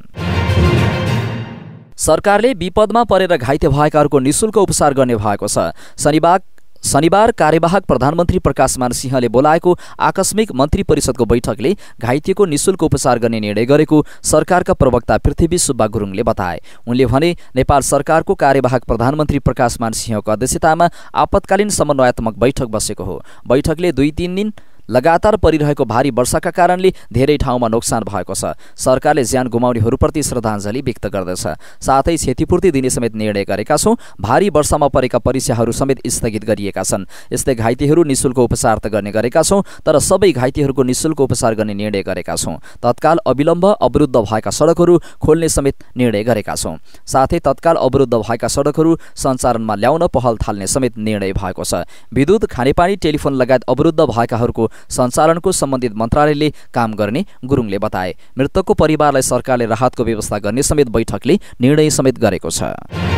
[SPEAKER 1] सरकारले विपदमा परेर घाइते भएकाहरूको निशुल्क उपचार गर्ने भएको छ शनिबार शनिबार कार्यवाहक प्रधानमन्त्री प्रकाशमान सिंहले बोलाएको आकस्मिक मन्त्री परिषदको बैठकले घाइतेको निशुल्क उपचार गर्ने निर्णय गरेको सरकारका प्रवक्ता पृथ्वी सुब्बा गुरुङले बताए उनले भने नेपाल सरकारको कार्यवाहक प्रधानमन्त्री प्रकाशमान सिंहको अध्यक्षतामा आपतकालीन समन्वयात्मक बैठक बसेको हो बैठकले दुई तिन दिन लगातार परिरहेको भारी वर्षाका कारणले धेरै ठाउँमा नोक्सान भएको छ सरकारले ज्यान गुमाउनेहरूप्रति श्रद्धाञ्जली व्यक्त गर्दछ साथै क्षतिपूर्ति दिने समेत निर्णय गरेका छौँ भारी वर्षामा परेका परीक्षाहरू समेत स्थगित गरिएका छन् यस्तै घाइतेहरू निशुल्क उपचार त गर्ने गरेका छौँ तर सबै घाइतेहरूको निशुल्क उपचार गर्ने निर्णय गरेका छौँ तत्काल अविलम्ब अवरुद्ध भएका सडकहरू खोल्ने समेत निर्णय गरेका छौँ साथै तत्काल अवरुद्ध भएका सडकहरू सञ्चालनमा ल्याउन पहल थाल्ने समेत निर्णय भएको छ विद्युत खानेपानी टेलिफोन लगायत अवरुद्ध भएकाहरूको सञ्चालनको सम्बन्धित मन्त्रालयले काम गर्ने गुरुङले बताए मृतकको परिवारलाई सरकारले राहतको व्यवस्था गर्ने समेत बैठकले निर्णय समेत गरेको छ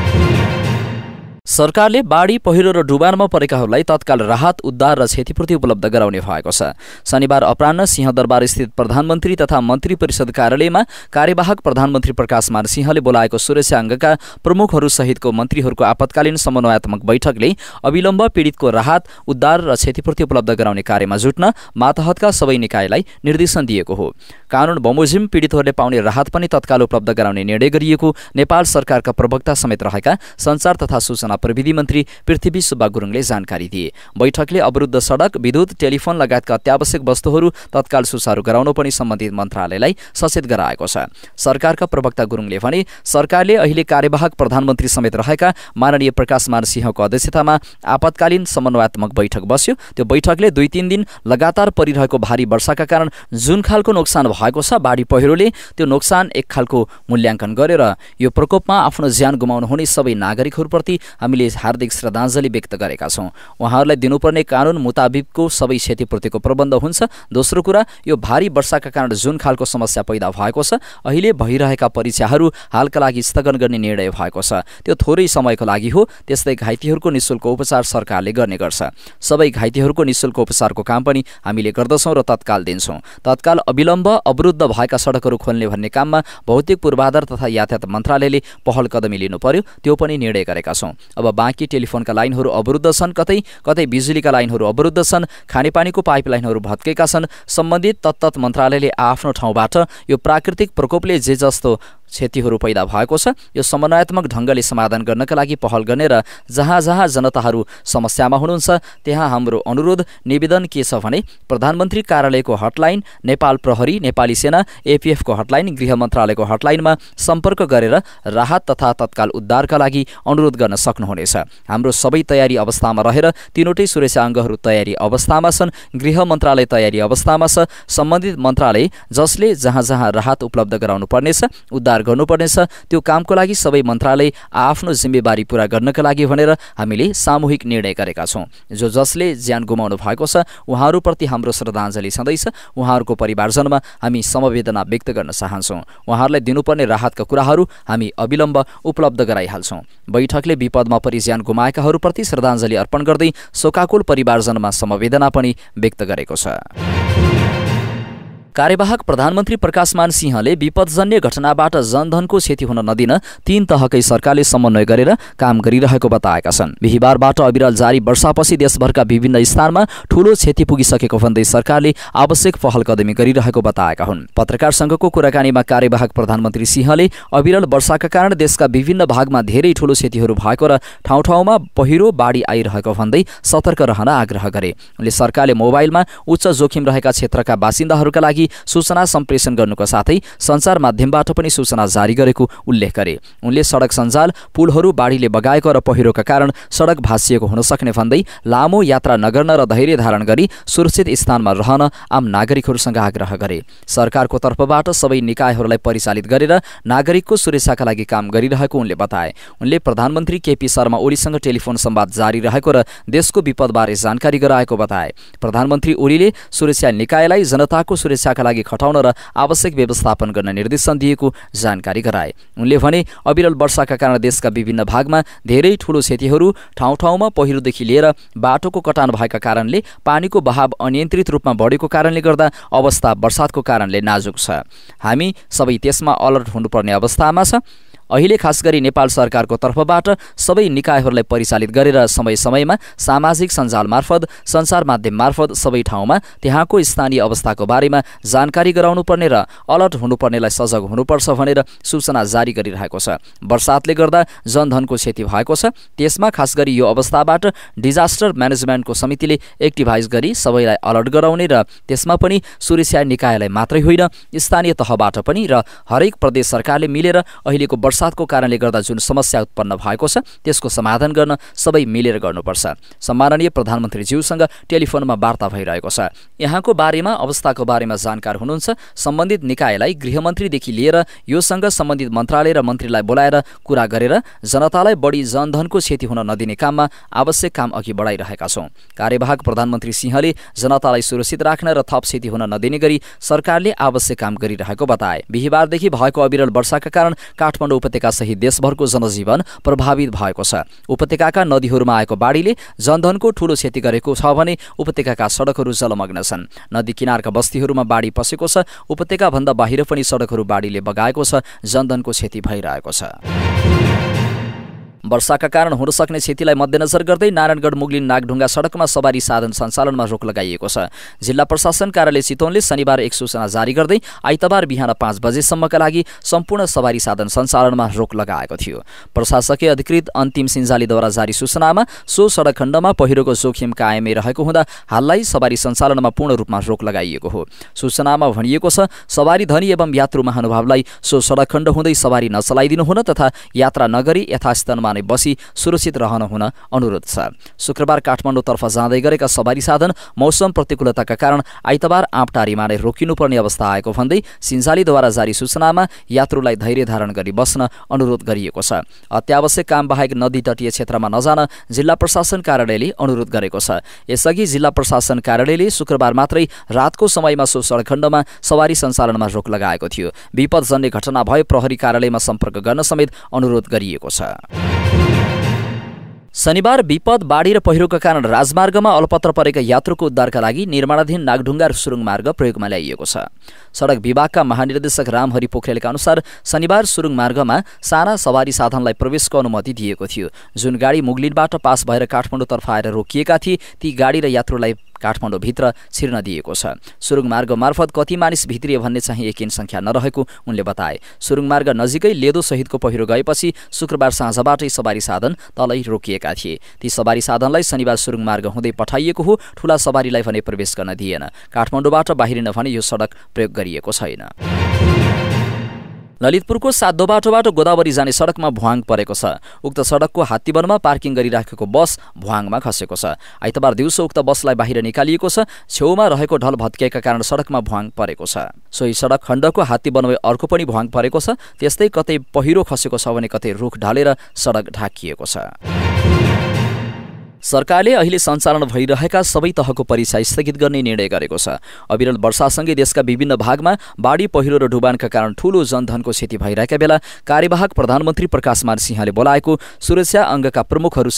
[SPEAKER 1] सरकारले बाढी पहिरो र डुबानमा परेकाहरूलाई तत्काल राहत उद्धार र क्षतिपूर्ति उपलब्ध गराउने भएको छ शनिबार अपरान्न सिंहदरबार स्थित प्रधानमन्त्री तथा मन्त्री परिषद कार्यालयमा कार्यवाहक प्रधानमन्त्री प्रकाश मान सिंहले बोलाएको सुरक्षा अङ्गका प्रमुखहरूसहितको मन्त्रीहरूको आपतकालीन समन्वयात्मक बैठकले अविलम्ब पीडितको राहत उद्धार र क्षतिपूर्ति उपलब्ध गराउने कार्यमा जुट्न मातहतका सबै निकायलाई निर्देशन दिएको हो कानुन बमोजिम पीडितहरूले पाउने राहत पनि तत्काल उपलब्ध गराउने निर्णय गरिएको नेपाल सरकारका प्रवक्ता समेत रहेका सञ्चार तथा सूचना प्रविधि मन्त्री पृथ्वी सुब्बा गुरुङले जानकारी दिए बैठकले अवरुद्ध सडक विद्युत टेलिफोन लगायतका अत्यावश्यक वस्तुहरू तत्काल सुचारू गराउन पनि सम्बन्धित मन्त्रालयलाई सचेत गराएको छ सरकारका प्रवक्ता गुरुङले भने सरकारले अहिले कार्यवाहक प्रधानमन्त्री समेत रहेका माननीय प्रकाश मान सिंहको अध्यक्षतामा आपतकालीन समन्वयात्मक बैठक बस्यो त्यो बैठकले दुई तिन दिन लगातार परिरहेको भारी वर्षाका कारण जुन खालको नोक्सान भएको छ बाढी पहिरोले त्यो नोक्सान एक खालको मूल्याङ्कन गरेर यो प्रकोपमा आफ्नो ज्यान हुने सबै नागरिकहरूप्रति हामीले हार्दिक श्रद्धाञ्जली व्यक्त गरेका छौँ उहाँहरूलाई दिनुपर्ने कानुन मुताबिकको सबै क्षतिपूर्तिको प्रबन्ध हुन्छ दोस्रो कुरा यो भारी वर्षाका कारण जुन खालको समस्या पैदा भएको छ अहिले भइरहेका परीक्षाहरू हालका लागि स्थगन गर्ने निर्णय भएको छ त्यो थोरै समयको लागि हो त्यस्तै घाइतेहरूको निशुल्क उपचार सरकारले गर्ने गर्छ सबै घाइतेहरूको निशुल्क उपचारको काम पनि हामीले गर्दछौँ र तत्काल दिन्छौँ तत्काल अविलम्ब अवरुद्ध भएका सडकहरू खोल्ने भन्ने काममा भौतिक पूर्वाधार तथा यातायात मन्त्रालयले पहल कदमी लिनु पर्यो त्यो पनि निर्णय गरेका छौँ अब बाँकी टेलिफोनका लाइनहरू अवरुद्ध छन् कतै कतै बिजुलीका लाइनहरू अवरुद्ध छन् खानेपानीको पाइपलाइनहरू भत्केका छन् सम्बन्धित तत्त मन्त्रालयले आफ्नो ठाउँबाट यो प्राकृतिक प्रकोपले जे जस्तो क्षतिहरू पैदा भएको छ यो समन्वयात्मक ढङ्गले समाधान गर्नका लागि पहल गर्ने र जहाँ जहाँ जनताहरू समस्यामा हुनुहुन्छ त्यहाँ हाम्रो अनुरोध निवेदन के छ भने प्रधानमन्त्री कार्यालयको हटलाइन नेपाल प्रहरी नेपाली सेना एपिएफको हटलाइन गृह मन्त्रालयको हटलाइनमा सम्पर्क गरेर राहत तथा तत्काल उद्धारका लागि अनुरोध गर्न सक्नुहुनेछ हाम्रो सबै तयारी अवस्थामा रहेर तिनवटै अङ्गहरू तयारी अवस्थामा छन् गृह मन्त्रालय तयारी अवस्थामा छ सम्बन्धित मन्त्रालय जसले जहाँ जहाँ राहत उपलब्ध गराउनु पर्नेछ उद्धार गर्नुपर्नेछ त्यो कामको लागि सबै मन्त्रालय आफ्नो जिम्मेवारी पूरा गर्नका लागि भनेर हामीले सामूहिक निर्णय गरेका छौँ जो जसले ज्यान गुमाउनु भएको छ उहाँहरूप्रति हाम्रो श्रद्धाञ्जली छँदैछ उहाँहरूको परिवारजनमा हामी समवेदना व्यक्त गर्न चाहन्छौँ उहाँहरूलाई दिनुपर्ने राहतका कुराहरू हामी अविलम्ब उपलब्ध गराइहाल्छौँ बैठकले विपदमा परि ज्यान गुमाएकाहरूप्रति श्रद्धाञ्जली अर्पण गर्दै शोकाकुल परिवारजनमा समवेदना पनि व्यक्त गरेको छ कार्यवाहक प्रधानमन्त्री प्रकाशमान सिंहले विपदजन्य घटनाबाट जनधनको क्षति हुन नदिन तीन तहकै सरकारले समन्वय गरेर काम गरिरहेको बताएका छन् बिहिबारबाट अविरल जारी वर्षापछि देशभरका विभिन्न स्थानमा ठूलो क्षति पुगिसकेको भन्दै सरकारले आवश्यक पहल कदमी गरिरहेको बताएका हुन् पत्रकार संघको कुराकानीमा कार्यवाहक प्रधानमन्त्री सिंहले अविरल वर्षाका कारण देशका विभिन्न भागमा धेरै ठूलो क्षतिहरू भएको र ठाउँ ठाउँमा पहिरो बाढी आइरहेको भन्दै सतर्क रहन आग्रह गरे उनले सरकारले मोबाइलमा उच्च जोखिम रहेका क्षेत्रका बासिन्दाहरूका लागि सूचना सम्प्रेषण गर्नुका साथै सञ्चार माध्यमबाट पनि सूचना जारी गरेको उल्लेख गरे उनले सडक सञ्जाल पुलहरू बाढीले बगाएको र पहिरोका कारण सडक भाँसिएको हुन सक्ने भन्दै लामो यात्रा नगर्न र धैर्य धारण गरी सुरक्षित स्थानमा रहन आम नागरिकहरूसँग आग्रह गरे सरकारको तर्फबाट सबै निकायहरूलाई परिचालित गरेर नागरिकको सुरक्षाका लागि काम गरिरहेको उनले बताए उनले प्रधानमन्त्री केपी शर्मा ओलीसँग टेलिफोन संवाद जारी रहेको र देशको विपदबारे जानकारी गराएको बताए प्रधानमन्त्री ओलीले सुरक्षा निकायलाई जनताको सुरक्षा सुरक्षाका लागि खटाउन र आवश्यक व्यवस्थापन गर्न निर्देशन दिएको जानकारी गराए उनले भने अविरल वर्षाका कारण देशका विभिन्न भागमा धेरै ठूलो क्षतिहरू ठाउँ ठाउँमा पहिरोदेखि लिएर बाटोको कटान भएका कारणले पानीको बहाव अनियन्त्रित रूपमा बढेको कारणले गर्दा अवस्था वर्षातको कारणले नाजुक छ हामी सबै त्यसमा अलर्ट हुनुपर्ने अवस्थामा छ अहिले खास गरी नेपाल सरकारको तर्फबाट सबै निकायहरूलाई परिचालित गरेर समय समयमा सामाजिक सञ्जाल मार्फत सञ्चार माध्यम मार्फत सबै ठाउँमा त्यहाँको स्थानीय अवस्थाको बारेमा जानकारी गराउनुपर्ने र अलर्ट हुनुपर्नेलाई सजग हुनुपर्छ भनेर सूचना जारी गरिरहेको छ वर्षातले गर्दा जनधनको क्षति भएको छ त्यसमा खास यो अवस्थाबाट डिजास्टर म्यानेजमेन्टको समितिले एक्टिभाइज गरी सबैलाई अलर्ट गराउने र त्यसमा पनि सुरक्षा निकायलाई मात्रै होइन स्थानीय तहबाट पनि र हरेक प्रदेश सरकारले मिलेर अहिलेको वर्ष बर्सातको कारणले गर्दा जुन समस्या उत्पन्न भएको छ त्यसको समाधान गर्न सबै मिलेर गर्नुपर्छ सम्माननीय प्रधानमन्त्रीज्यूसँग टेलिफोनमा वार्ता भइरहेको छ यहाँको बारेमा अवस्थाको बारेमा जानकार हुनुहुन्छ सम्बन्धित निकायलाई गृहमन्त्रीदेखि लिएर योसँग सम्बन्धित मन्त्रालय र मन्त्रीलाई बोलाएर कुरा गरेर जनतालाई बढी जनधनको क्षति हुन नदिने काममा आवश्यक काम अघि बढाइरहेका छौँ कार्यवाहक प्रधानमन्त्री सिंहले जनतालाई सुरक्षित राख्न र थप क्षति हुन नदिने गरी सरकारले आवश्यक काम गरिरहेको बताए बिहिबारदेखि भएको अविरल वर्षाका कारण काठमाडौँ उपत्यका उपत्यकासहित देशभरको जनजीवन प्रभावित भएको छ उपत्यकाका नदीहरूमा आएको बाढीले जनधनको ठूलो क्षति गरेको छ भने उपत्यकाका सडकहरू जलमग्न छन् नदी किनारका बस्तीहरूमा बाढी पसेको छ उपत्यकाभन्दा बाहिर पनि सडकहरू बाढीले बगाएको छ जनधनको क्षति भइरहेको छ वर्षाका कारण हुन सक्ने क्षतिलाई मध्यनजर गर्दै नारायणगढ मुगलिन नागढुङ्गा सडकमा सवारी साधन सञ्चालनमा रोक लगाइएको छ जिल्ला प्रशासन कार्यालय चितवनले शनिबार एक सूचना जारी गर्दै आइतबार बिहान पाँच बजेसम्मका लागि सम्पूर्ण सवारी साधन सञ्चालनमा रोक लगाएको थियो प्रशासकीय अधिकृत अन्तिम सिन्जालीद्वारा जारी सूचनामा सो सडक खण्डमा पहिरोको जोखिम कायमै रहेको हुँदा हाललाई सवारी सञ्चालनमा पूर्ण रूपमा रोक लगाइएको हो सूचनामा भनिएको छ सवारी धनी एवं यात्रु महानुभावलाई सो सडक खण्ड हुँदै सवारी नचलाइदिनु हुन तथा यात्रा नगरी यथास्थानमा ठाउँमा बसी सुरक्षित रहन हुन अनुरोध छ शुक्रबार काठमाडौँतर्फ जाँदै गरेका सवारी साधन मौसम प्रतिकूलताका कारण आइतबार आँपटारीमा नै रोकिनुपर्ने अवस्था आएको भन्दै सिन्जालीद्वारा जारी सूचनामा यात्रुलाई धैर्य धारण गरी बस्न अनुरोध गरिएको छ अत्यावश्यक काम बाहेक नदी तटीय क्षेत्रमा नजान जिल्ला प्रशासन कार्यालयले अनुरोध गरेको छ यसअघि जिल्ला प्रशासन कार्यालयले शुक्रबार मात्रै रातको समयमा सो खण्डमा सवारी सञ्चालनमा रोक लगाएको थियो विपदजन्य घटना भए प्रहरी कार्यालयमा सम्पर्क गर्न समेत अनुरोध गरिएको छ शनिबार विपद बाढी र पहिरोका कारण राजमार्गमा अलपत्र परेका यात्रुको उद्धारका लागि निर्माणाधीन नागढुङ्गार सुरुङ मार्ग प्रयोगमा ल्याइएको छ सडक विभागका महानिर्देशक रामहरि पोखरेलका अनुसार शनिबार सुरुङ मार्गमा साना सवारी साधनलाई प्रवेशको अनुमति दिएको थियो जुन गाडी मुगलिनबाट पास भएर काठमाडौँतर्फ आएर रोकिएका थिए ती गाडी र यात्रुलाई काठमाडौँभित्र छिर्न दिएको छ सुरुङ मार्ग मार्फत कति मानिस भित्रिए भन्ने चाहिँ एकिन सङ्ख्या नरहेको उनले बताए सुरुङ मार्ग नजिकै सहितको पहिरो गएपछि शुक्रबार साँझबाटै सवारी साधन तलै रोकिएका थिए ती सवारी साधनलाई शनिबार सुरुङ मार्ग हुँदै पठाइएको हो ठुला सवारीलाई भने प्रवेश गर्न दिएन काठमाडौँबाट बाहिरिन भने यो सडक प्रयोग गरिएको छैन ललितपुरको बाटोबाट गोदावरी जाने सडकमा भुवाङ परेको छ उक्त सडकको हात्तीवनमा पार्किङ गरिराखेको बस भुवाङमा खसेको छ आइतबार दिउँसो उक्त बसलाई बाहिर निकालिएको छ छेउमा रहेको ढल भत्किएका कारण सडकमा भुवाङ परेको छ सोही सडक खण्डको हात्ती बनवे अर्को पनि भुवाङ परेको छ त्यस्तै कतै पहिरो खसेको छ भने कतै रुख ढालेर सडक ढाकिएको छ सरकारले अहिले सञ्चालन भइरहेका सबै तहको परीक्षा स्थगित गर्ने निर्णय गरेको छ अविरल वर्षासँगै देशका विभिन्न भागमा बाढी पहिरो र डुबानका कारण ठूलो जनधनको क्षति भइरहेका बेला कार्यवाहक प्रधानमन्त्री प्रकाशमान सिंहले बोलाएको सुरक्षा अङ्गका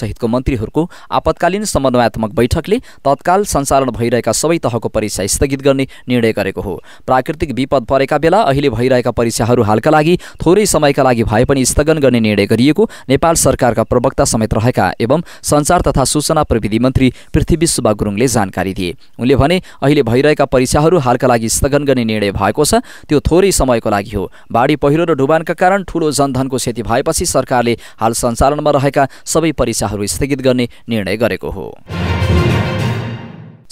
[SPEAKER 1] सहितको मन्त्रीहरूको आपतकालीन समन्वयात्मक बैठकले तत्काल सञ्चालन भइरहेका सबै तहको परीक्षा स्थगित गर्ने निर्णय गरेको हो प्राकृतिक विपद परेका बेला अहिले भइरहेका परीक्षाहरू हालका लागि थोरै समयका लागि भए पनि स्थगन गर्ने निर्णय गरिएको नेपाल सरकारका प्रवक्ता समेत रहेका एवं सञ्चार तथा सूचना प्रविधि मन्त्री पृथ्वी सुब्बा गुरुङले जानकारी दिए उनले भने अहिले भइरहेका परीक्षाहरू हालका लागि स्थगन गर्ने निर्णय भएको छ त्यो थोरै समयको लागि हो बाढी पहिरो र डुबानका कारण ठूलो जनधनको क्षति भएपछि सरकारले हाल सञ्चालनमा रहेका सबै परीक्षाहरू स्थगित गर्ने निर्णय गरेको हो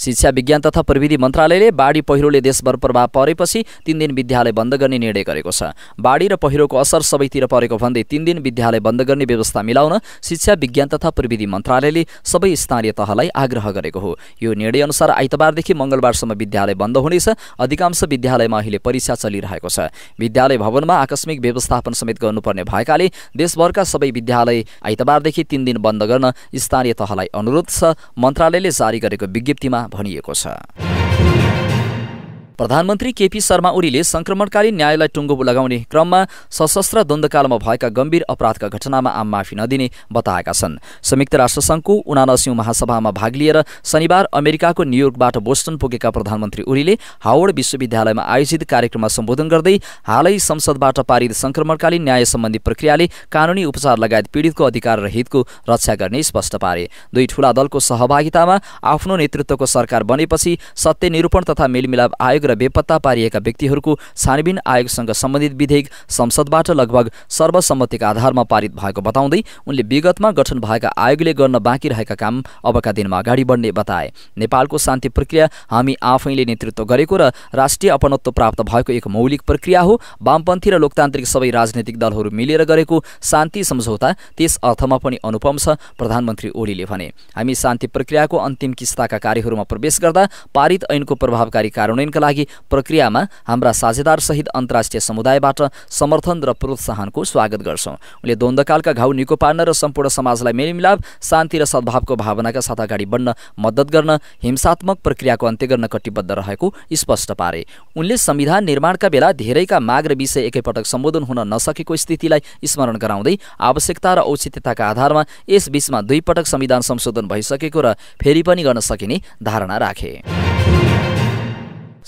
[SPEAKER 1] शिक्षा विज्ञान तथा प्रविधि मन्त्रालयले बाढी पहिरोले देशभर प्रभाव परेपछि तिन दिन विद्यालय बन्द गर्ने निर्णय गरेको छ बाढी र पहिरोको असर सबैतिर परेको भन्दै तिन दिन विद्यालय बन्द गर्ने व्यवस्था मिलाउन शिक्षा विज्ञान तथा प्रविधि मन्त्रालयले सबै स्थानीय तहलाई आग्रह गरेको हो यो निर्णय अनुसार आइतबारदेखि मङ्गलबारसम्म विद्यालय बन्द हुनेछ अधिकांश विद्यालयमा अहिले परीक्षा चलिरहेको छ विद्यालय भवनमा आकस्मिक व्यवस्थापन समेत गर्नुपर्ने भएकाले देशभरका सबै विद्यालय आइतबारदेखि तिन दिन बन्द गर्न स्थानीय तहलाई अनुरोध छ मन्त्रालयले जारी गरेको विज्ञप्तिमा भनिएको छ प्रधानमन्त्री केपी शर्मा ओलीले संक्रमणकालीन न्यायलाई टुङ्गो लगाउने क्रममा सशस्त्र द्वन्दकालमा भएका गम्भीर अपराधका घटनामा आम माफी नदिने बताएका छन् संयुक्त राष्ट्रसङ्घको उनासी महासभामा भाग लिएर शनिबार अमेरिकाको न्युयोर्कबाट बोस्टन पुगेका प्रधानमन्त्री ओलीले हावर्ड विश्वविद्यालयमा आयोजित कार्यक्रममा सम्बोधन गर्दै हालै संसदबाट पारित संक्रमणकालीन न्याय सम्बन्धी प्रक्रियाले कानुनी उपचार लगायत पीडितको अधिकार र हितको रक्षा गर्ने स्पष्ट पारे दुई ठूला दलको सहभागितामा आफ्नो नेतृत्वको सरकार बनेपछि सत्य निरूपण तथा मेलमिलाप आयोग र बेपत्ता पारिएका व्यक्तिहरूको छानबिन आयोगसँग सम्बन्धित विधेयक संसदबाट लगभग सर्वसम्मतिका आधारमा पारित भएको बताउँदै उनले विगतमा गठन भएका आयोगले गर्न बाँकी रहेका काम अबका दिनमा अगाडि बढ्ने बताए नेपालको शान्ति प्रक्रिया हामी आफैले नेतृत्व गरेको र राष्ट्रिय अपनत्व प्राप्त भएको एक मौलिक प्रक्रिया हो वामपन्थी र लोकतान्त्रिक सबै राजनैतिक दलहरू मिलेर गरेको शान्ति सम्झौता त्यस अर्थमा पनि अनुपम छ प्रधानमन्त्री ओलीले भने हामी शान्ति प्रक्रियाको अन्तिम किस्ताका कार्यहरूमा प्रवेश गर्दा पारित ऐनको प्रभावकारी कार्यान्वयनका लागि लागि प्रक्रियामा हाम्रा साझेदार सहित अन्तर्राष्ट्रिय समुदायबाट समर्थन र प्रोत्साहनको स्वागत गर्छौँ उनले द्वन्द्वकालका घाउ निको पार्न र सम्पूर्ण समाजलाई मेलमिलाप शान्ति र सद्भावको भावनाका साथ अगाडि बढ्न मद्दत गर्न हिंसात्मक प्रक्रियाको अन्त्य गर्न कटिबद्ध रहेको स्पष्ट पारे उनले संविधान निर्माणका बेला धेरैका माग र विषय एकैपटक सम्बोधन हुन नसकेको स्थितिलाई स्मरण गराउँदै आवश्यकता र औचित्यताका आधारमा यस बीचमा दुईपटक संविधान संशोधन भइसकेको र फेरि पनि गर्न सकिने धारणा राखे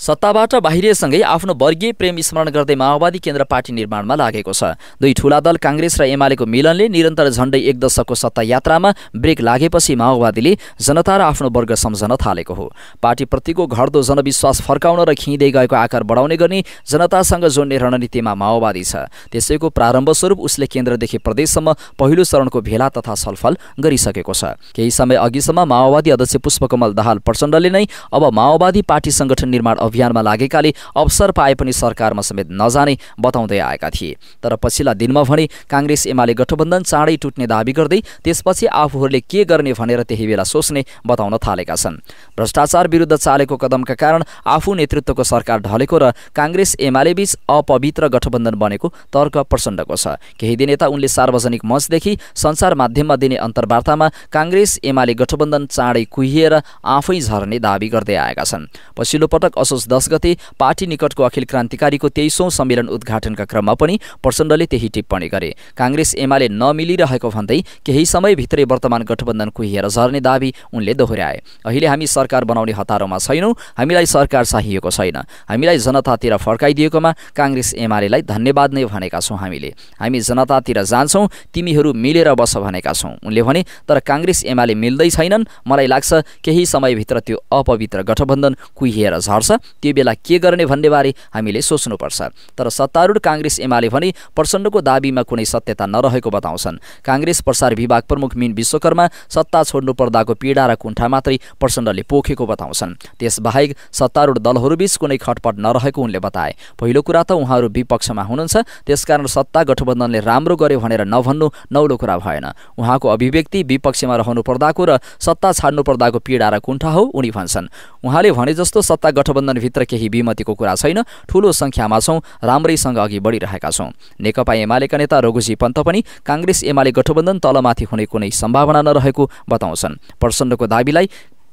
[SPEAKER 1] सत्ताबाट बाहिरिएसँगै आफ्नो वर्गीय प्रेम स्मरण गर्दै माओवादी केन्द्र पार्टी निर्माणमा लागेको छ दुई ठूला दल काङ्ग्रेस र एमालेको मिलनले निरन्तर झण्डै एक दशकको सत्ता यात्रामा ब्रेक लागेपछि माओवादीले जनता र आफ्नो वर्ग सम्झन थालेको हो पार्टीप्रतिको घट्दो जनविश्वास फर्काउन र खिँदै गएको आकार बढाउने गर्ने जनतासँग जोड्ने रणनीतिमा माओवादी छ त्यसैको प्रारम्भस्वरूप उसले केन्द्रदेखि प्रदेशसम्म पहिलो चरणको भेला तथा छलफल गरिसकेको छ केही समय अघिसम्म माओवादी अध्यक्ष पुष्पकमल दाहाल प्रचण्डले नै अब माओवादी पार्टी सङ्गठन निर्माण अभियानमा लागेकाले अवसर पाए पनि सरकारमा समेत नजाने बताउँदै आएका थिए तर पछिल्ला दिनमा भने काङ्ग्रेस एमाले गठबन्धन चाँडै टुट्ने दावी गर्दै त्यसपछि आफूहरूले के गर्ने भनेर त्यही बेला सोच्ने बताउन थालेका छन् भ्रष्टाचार विरुद्ध चालेको कदमका कारण आफू नेतृत्वको सरकार ढलेको र काङ्ग्रेस एमाले बीच अपवित्र गठबन्धन बनेको तर्क प्रचण्डको छ केही दिन यता उनले सार्वजनिक मञ्चदेखि सञ्चार माध्यममा दिने अन्तर्वार्तामा काङ्ग्रेस एमाले गठबन्धन चाँडै कुहिएर आफै झर्ने दावी गर्दै आएका छन् पछिल्लो पटक असोज दस गते पार्टी निकटको अखिल क्रान्तिकारीको तेइसौँ सम्मेलन उद्घाटनका क्रममा पनि प्रचण्डले त्यही टिप्पणी गरे काङ्ग्रेस एमाले नमिलिरहेको भन्दै केही समयभित्रै वर्तमान गठबन्धन कुहिएर झर्ने दावी उनले दोहोऱ्याए अहिले हामी सरकार बनाउने हतारोमा छैनौँ हामीलाई सरकार चाहिएको छैन हामीलाई जनतातिर फर्काइदिएकोमा काङ्ग्रेस एमालेलाई धन्यवाद नै भनेका छौँ हामीले हामी जनतातिर जान्छौँ तिमीहरू मिलेर बस भनेका छौँ उनले भने तर काङ्ग्रेस एमाले मिल्दै छैनन् मलाई लाग्छ केही समयभित्र त्यो अपवित्र गठबन्धन कुहिएर झर्छ त्यो बेला के गर्ने भन्नेबारे हामीले सोच्नुपर्छ तर सत्तारूढ काङ्ग्रेस एमाले भने प्रचण्डको दाबीमा कुनै सत्यता नरहेको बताउँछन् काङ्ग्रेस प्रसार विभाग प्रमुख मिन विश्वकर्मा सत्ता छोड्नु पर्दाको पीडा र कुण्ठा मात्रै प्रचण्डले पोखेको बताउँछन् त्यसबाहेक सत्तारूढ दलहरूबीच कुनै खटपट नरहेको उनले बताए पहिलो कुरा त उहाँहरू विपक्षमा हुनुहुन्छ त्यसकारण सत्ता गठबन्धनले राम्रो गर्यो भनेर नभन्नु नौलो कुरा भएन उहाँको अभिव्यक्ति विपक्षमा रहनु पर्दाको र सत्ता छाड्नु पर्दाको पीडा र कुण्ठा हो उनी भन्छन् उहाँले भने जस्तो सत्ता गठबन्धन गठबन्धनभित्र केही विमतिको कुरा छैन ठूलो सङ्ख्यामा छौँ राम्रैसँग अघि बढिरहेका छौँ नेकपा एमालेका नेता रघुजी पन्त पनि काङ्ग्रेस एमाले गठबन्धन तलमाथि हुने कुनै सम्भावना नरहेको बताउँछन् प्रचण्डको दावीलाई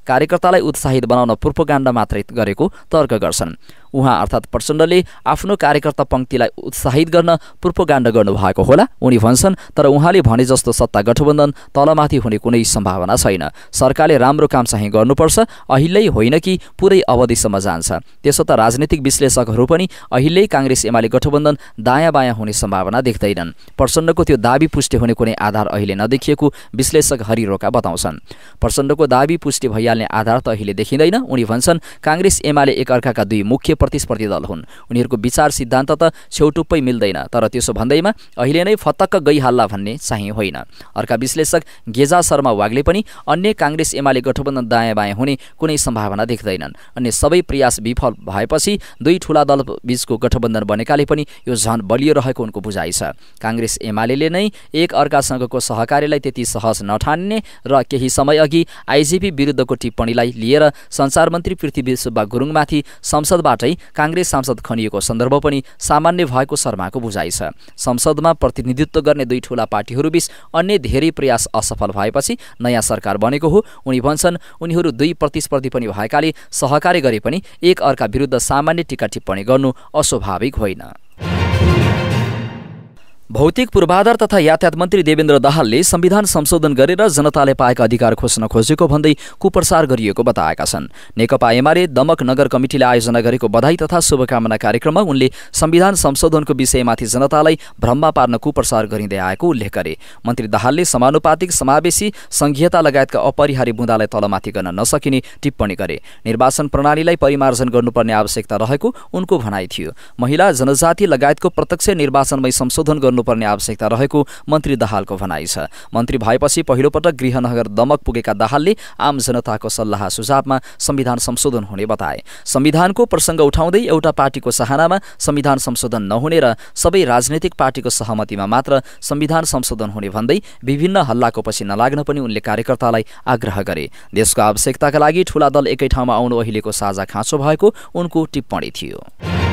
[SPEAKER 1] कार्यकर्तालाई उत्साहित बनाउन पूर्वकाण्ड मात्रै गरेको तर्क गर्छन् उहाँ अर्थात् प्रचण्डले आफ्नो कार्यकर्ता पङ्क्तिलाई उत्साहित गर्न पूर्वगाण्ड गर्नुभएको होला उनी भन्छन् तर उहाँले भने जस्तो सत्ता गठबन्धन तलमाथि हुने कुनै सम्भावना छैन सरकारले राम्रो काम चाहिँ गर्नुपर्छ अहिल्यै होइन कि पुरै अवधिसम्म जान्छ त्यसो त राजनीतिक विश्लेषकहरू पनि अहिल्यै काङ्ग्रेस एमाले गठबन्धन दायाँ बायाँ हुने सम्भावना देख्दैनन् प्रचण्डको त्यो दावी पुष्टि हुने कुनै आधार अहिले नदेखिएको विश्लेषक हरिरोका बताउँछन् प्रचण्डको दावी पुष्टि भइहाल्ने आधार त अहिले देखिँदैन उनी भन्छन् काङ्ग्रेस एमाले एकअर्काका दुई मुख्य प्रतिस्पर्धी दल हुन् उनीहरूको विचार सिद्धान्त त छेउटुप्पै मिल्दैन तर त्यसो भन्दैमा अहिले नै फतक्क गइहाल्ला भन्ने चाहिँ होइन अर्का विश्लेषक गेजा शर्मा वाग्ले पनि अन्य काङ्ग्रेस एमाले गठबन्धन दायाँ बायाँ हुने कुनै सम्भावना देख्दैनन् अन्य सबै प्रयास विफल भएपछि दुई ठुला दल बीचको गठबन्धन बनेकाले पनि यो झन बलियो रहेको उनको बुझाइ छ काङ्ग्रेस एमाले नै एक अर्कासँगको सहकार्यलाई त्यति सहज नठान्ने र केही समयअघि आइजिपी विरुद्धको टिप्पणीलाई लिएर सञ्चार मन्त्री पृथ्वी सुब्बा गुरुङमाथि संसदबाट साथै काङ्ग्रेस सांसद खनिएको सन्दर्भ पनि सामान्य भएको शर्माको बुझाइ छ संसदमा प्रतिनिधित्व गर्ने दुई ठूला पार्टीहरूबीच अन्य धेरै प्रयास असफल भएपछि नयाँ सरकार बनेको हो उनी भन्छन् उनीहरू दुई प्रतिस्पर्धी पनि भएकाले सहकार्य गरे पनि एक अर्का विरुद्ध सामान्य टिका टिप्पणी गर्नु अस्वाभाविक होइन भौतिक पूर्वाधार तथा यातायात मन्त्री देवेन्द्र दाहालले संविधान संशोधन गरेर जनताले पाएका अधिकार खोज्न खोजेको भन्दै कुप्रसार गरिएको बताएका छन् नेकपा एमाले दमक नगर कमिटीले आयोजना गरेको बधाई तथा शुभकामना कार्यक्रममा उनले संविधान संशोधनको विषयमाथि जनतालाई भ्रममा पार्न कुप्रसार गरिँदै आएको उल्लेख गरे मन्त्री दाहालले समानुपातिक समावेशी संघीयता लगायतका अपरिहारी बुँदालाई तलमाथि गर्न नसकिने टिप्पणी गरे निर्वाचन प्रणालीलाई परिमार्जन गर्नुपर्ने आवश्यकता रहेको उनको भनाइ थियो महिला जनजाति लगायतको प्रत्यक्ष निर्वाचनमै संशोधन गर्नु गर्नुपर्ने आवश्यकता रहेको मन्त्री दाहालको भनाइ छ मन्त्री भएपछि पहिलोपटक गृहनगर दमक पुगेका दाहालले आम जनताको सल्लाह सुझावमा संविधान संशोधन हुने बताए संविधानको प्रसङ्ग उठाउँदै एउटा पार्टीको सहनामा संविधान संशोधन नहुने र सबै राजनैतिक पार्टीको सहमतिमा मात्र संविधान संशोधन हुने भन्दै विभिन्न हल्लाको पछि नलाग्न पनि उनले कार्यकर्तालाई आग्रह गरे देशको आवश्यकताका लागि ठूला दल एकै ठाउँमा आउनु अहिलेको साझा खाँचो भएको उनको टिप्पणी थियो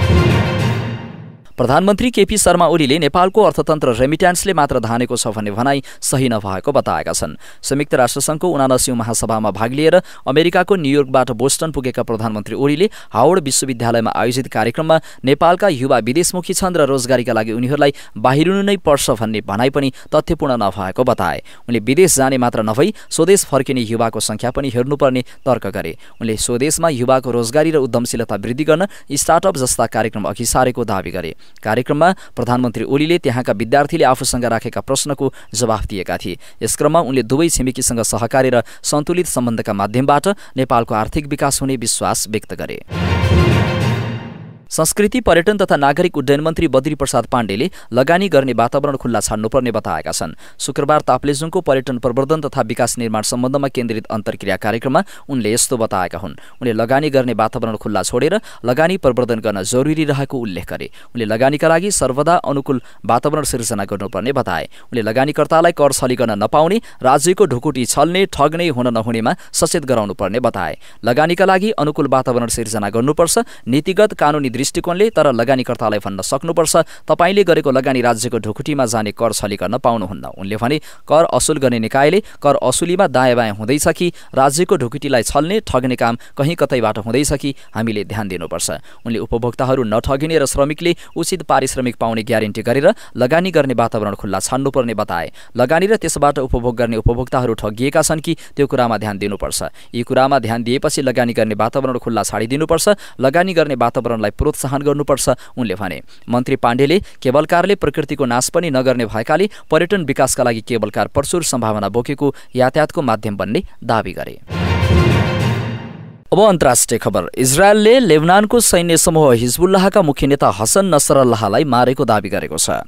[SPEAKER 1] प्रधानमन्त्री केपी शर्मा ओलीले नेपालको अर्थतन्त्र रेमिट्यान्सले मात्र धानेको छ भन्ने भनाई सही नभएको बताएका छन् संयुक्त राष्ट्रसङ्घको उनासी महासभामा भाग लिएर अमेरिकाको न्युयोर्कबाट बोस्टन पुगेका प्रधानमन्त्री ओलीले हावड विश्वविद्यालयमा आयोजित कार्यक्रममा नेपालका युवा विदेशमुखी छन् र रोजगारीका लागि उनीहरूलाई बाहिरिनु नै पर्छ भन्ने भनाई पनि तथ्यपूर्ण नभएको बताए उनले विदेश जाने मात्र नभई स्वदेश फर्किने युवाको संख्या पनि हेर्नुपर्ने तर्क गरे उनले स्वदेशमा युवाको रोजगारी र उद्यमशीलता वृद्धि गर्न स्टार्टअप जस्ता कार्यक्रम अघि सारेको दावी गरे कार्यक्रममा प्रधानमन्त्री ओलीले त्यहाँका विद्यार्थीले आफूसँग राखेका प्रश्नको जवाफ दिएका थिए यस क्रममा उनले दुवै छिमेकीसँग सहकारी र सन्तुलित सम्बन्धका माध्यमबाट नेपालको आर्थिक विकास हुने विश्वास व्यक्त गरे संस्कृति पर्यटन तथा नागरिक उड्डयन मन्त्री बद्री प्रसाद पाण्डेले लगानी गर्ने वातावरण खुल्ला छाड्नुपर्ने बताएका छन् शुक्रबार ताप्लेजुङको पर्यटन प्रवर्धन तथा विकास निर्माण सम्बन्धमा केन्द्रित अन्तर्क्रिया कार्यक्रममा उनले यस्तो बताएका हुन् उनले लगानी गर्ने वातावरण खुल्ला छोडेर लगानी प्रवर्धन गर्न जरुरी रहेको उल्लेख गरे उनले लगानीका लागि सर्वदा अनुकूल वातावरण सिर्जना गर्नुपर्ने बताए उनले लगानीकर्तालाई कर छली गर्न नपाउने राज्यको ढुकुटी छल्ने ठग्ने हुन नहुनेमा सचेत गराउनुपर्ने बताए लगानीका लागि अनुकूल वातावरण सिर्जना गर्नुपर्छ नीतिगत कानुनी दृष्टिकोणले तर लगानीकर्तालाई भन्न सक्नुपर्छ तपाईँले गरेको लगानी राज्यको ढुकुटीमा जाने कर छली गर्न पाउनुहुन्न उनले भने कर असुल गर्ने निकायले कर असुलीमा दायाँ बायाँ हुँदैछ कि राज्यको ढुकुटीलाई छल्ने ठग्ने काम कहीँ कतैबाट हुँदैछ कि हामीले ध्यान दिनुपर्छ उनले उपभोक्ताहरू नठगिने र श्रमिकले उचित पारिश्रमिक पाउने ग्यारेन्टी गरेर लगानी गर्ने वातावरण खुल्ला छान्नुपर्ने बताए लगानी र त्यसबाट उपभोग गर्ने उपभोक्ताहरू ठगिएका छन् कि त्यो कुरामा ध्यान दिनुपर्छ यी कुरामा ध्यान दिएपछि लगानी गर्ने वातावरण खुल्ला छाडिदिनुपर्छ लगानी गर्ने वातावरणलाई प्रोत्साहन गर्नुपर्छ उनले भने मन्त्री पाण्डेले केबलकारले प्रकृतिको नाश पनि नगर्ने भएकाले पर्यटन विकासका लागि केबलकार प्रचुर सम्भावना बोकेको यातायातको माध्यम बन्ने दावी गरे अब अन्तर्राष्ट्रिय खबर इजरायलले लेबनानको सैन्य समूह हिजबुल्लाहका मुख्य नेता हसन नसरल्लाहलाई मारेको दावी गरेको छ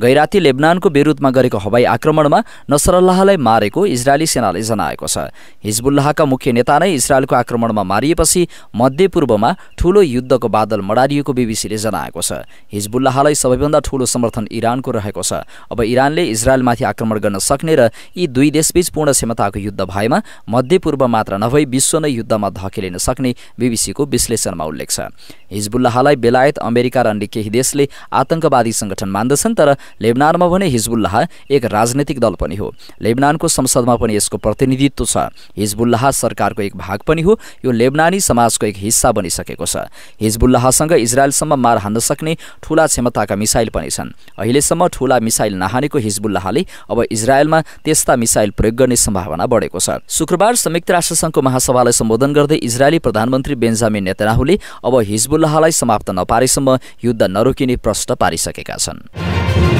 [SPEAKER 1] गैराती लेबनानको बेरुतमा गरेको हवाई आक्रमणमा नसरल्लाहलाई मारेको इजरायली सेनाले जनाएको छ हिजबुल्लाहका मुख्य नेता नै इजरायलको आक्रमणमा मारिएपछि मध्यपूर्वमा ठूलो युद्धको बादल मडारिएको बिबिसीले जनाएको छ हिजबुल्लाहलाई सबैभन्दा ठूलो समर्थन इरानको रहेको छ अब इरानले इजरायलमाथि आक्रमण गर्न सक्ने र यी दुई देशबीच पूर्ण क्षमताको युद्ध भएमा मध्यपूर्व मात्र नभई विश्व नै युद्धमा धकेलिन सक्ने बिबिसीको विश्लेषणमा उल्लेख छ हिजबुल्लाहलाई बेलायत अमेरिका र अन्य केही देशले आतंकवादी संगठन मान्दछन् तर लेबनानमा भने हिजबुल्लाह एक राजनैतिक दल पनि हो लेबनानको संसदमा पनि यसको प्रतिनिधित्व छ हिजबुल्लाह सरकारको एक भाग पनि हो यो लेबनानी समाजको एक हिस्सा बनिसकेको छ हिजबुल्लाहसँग इजरायलसम्म मार हान्न सक्ने ठुला क्षमताका मिसाइल पनि छन् अहिलेसम्म ठुला मिसाइल नहानेको हिजबुल्लाहले अब इजरायलमा त्यस्ता मिसाइल प्रयोग गर्ने सम्भावना बढेको छ शुक्रबार संयुक्त राष्ट्रसङ्घको महासभालाई सम्बोधन गर्दै इजरायली प्रधानमन्त्री बेन्जामिन नेतनाहुले अब हिजबुल्लाहलाई समाप्त नपारेसम्म युद्ध नरोकिने प्रश्न पारिसकेका छन्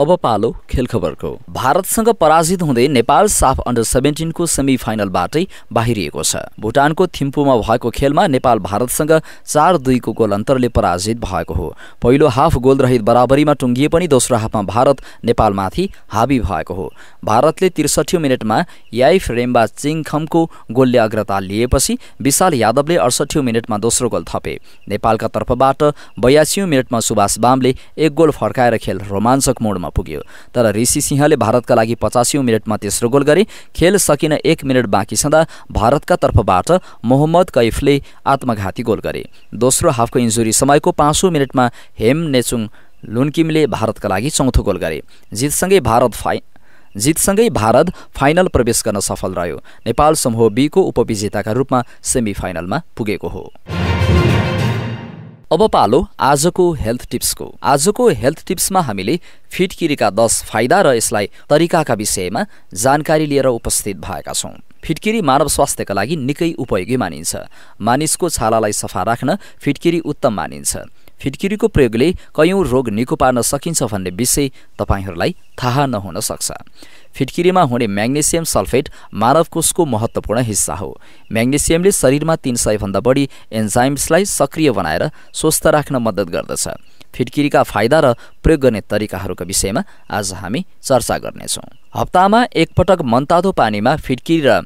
[SPEAKER 1] अब पालो खेल खबरको भारतसँग पराजित हुँदै नेपाल साफ अन्डर सेभेन्टिनको सेमी फाइनलबाटै बाहिरिएको छ भुटानको थिम्पूमा भएको खेलमा नेपाल भारतसँग चार दुईको गोल अन्तरले पराजित भएको हो पहिलो हाफ गोलरहित बराबरीमा टुङ्गिए पनि दोस्रो हाफमा भारत नेपालमाथि हावी भएको हो भारतले त्रिसठी मिनटमा याइफ रेम्बा चिङखमको गोलले अग्रता लिएपछि विशाल यादवले अडसठी मिनटमा दोस्रो गोल थपे नेपालका तर्फबाट बयासी मिनटमा सुभाष बामले एक गोल फर्काएर खेल रोमाञ्चक मोडमा पुग्यो तर ऋषि सिंहले भारतका लागि पचासी मिनटमा तेस्रो गोल गरे खेल सकिन एक मिनट बाँकी छँदा भारतका तर्फबाट मोहम्मद कैफले आत्मघाती गोल गरे दोस्रो हाफको इन्जुरी समयको पाँचौँ मिनटमा हेम नेचुङ लुन्किमले भारतका लागि चौथो गोल गरे जितसँगै भारत फाइ जितसँगै भारत फाइनल प्रवेश गर्न सफल रह्यो नेपाल समूह बीको उपविजेताका रूपमा सेमिफाइनलमा पुगेको हो अब पालो आजको हेल्थ टिप्सको आजको हेल्थ टिप्समा हामीले फिटकिरीका दस फाइदा र यसलाई तरिकाका विषयमा जानकारी लिएर उपस्थित भएका छौँ फिटकिरी मानव स्वास्थ्यका लागि निकै उपयोगी मानिन्छ मानिसको छालालाई सफा राख्न फिटकिरी उत्तम मानिन्छ फिटकिरीको प्रयोगले कयौँ रोग निको पार्न सकिन्छ भन्ने विषय तपाईँहरूलाई थाहा नहुन सक्छ फिटकिरीमा हुने म्याग्नेसियम सल्फेट मानव कोषको महत्त्वपूर्ण हिस्सा हो म्याग्नेसियमले शरीरमा तिन सयभन्दा बढी एन्जाइम्सलाई सक्रिय बनाएर स्वस्थ राख्न मद्दत गर्दछ फिटकिरीका फाइदा र प्रयोग गर्ने तरिकाहरूका विषयमा आज हामी चर्चा गर्नेछौँ हप्तामा एकपटक मनतातो पानीमा फिटकिरी र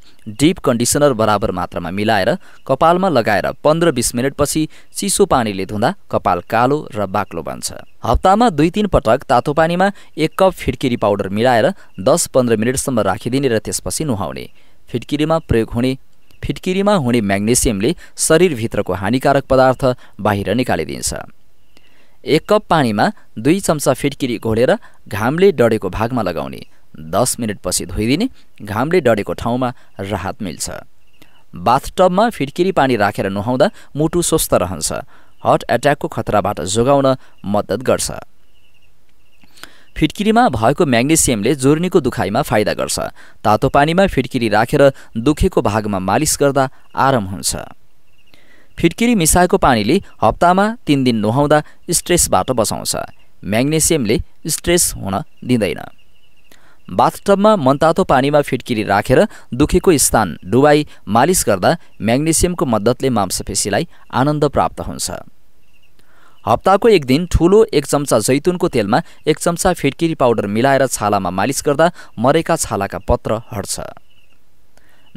[SPEAKER 1] डिप कन्डिसनर बराबर मात्रामा मिलाएर कपालमा लगाएर पन्ध्र बिस मिनटपछि चिसो पानीले धुँदा कपाल कालो र बाक्लो बन्छ हप्तामा दुई तिन पटक तातो पानीमा एक कप फिटकिरी पाउडर मिलाएर दस पन्ध्र मिनटसम्म राखिदिने र त्यसपछि नुहाउने फिटकिरीमा प्रयोग हुने फिटकिरीमा हुने म्याग्नेसियमले शरीरभित्रको हानिकारक पदार्थ बाहिर निकालिदिन्छ एक कप पानीमा दुई चम्चा फिटकिरी घोलेर घामले डढेको भागमा लगाउने दस मिनटपछि धोइदिने घामले डढेको ठाउँमा राहत मिल्छ बाथटबमा फिटकिरी पानी राखेर नुहाउँदा मुटु स्वस्थ रहन्छ हट एट्याकको खतराबाट जोगाउन मद्दत गर्छ फिटकिरीमा भएको म्याग्नेसियमले जोर्नीको दुखाइमा फाइदा गर्छ तातो पानीमा फिटकिरी राखेर दुखेको भागमा मालिस गर्दा आराम हुन्छ फिटकिरी मिसाएको पानीले हप्तामा तिन दिन नुहाउँदा स्ट्रेसबाट बचाउँछ म्याग्नेसियमले स्ट्रेस हुन दिँदैन बाथटबमा मनतातो पानीमा फिटकिरी राखेर दुखेको स्थान डुबाई मालिस गर्दा म्याग्नेसियमको मद्दतले मांसपेशीलाई आनन्द प्राप्त हुन्छ हप्ताको एक दिन ठुलो एक चम्चा जैतुनको तेलमा एक चम्चा फिटकिरी पाउडर मिलाएर छालामा मालिस गर्दा मरेका छालाका पत्र हट्छ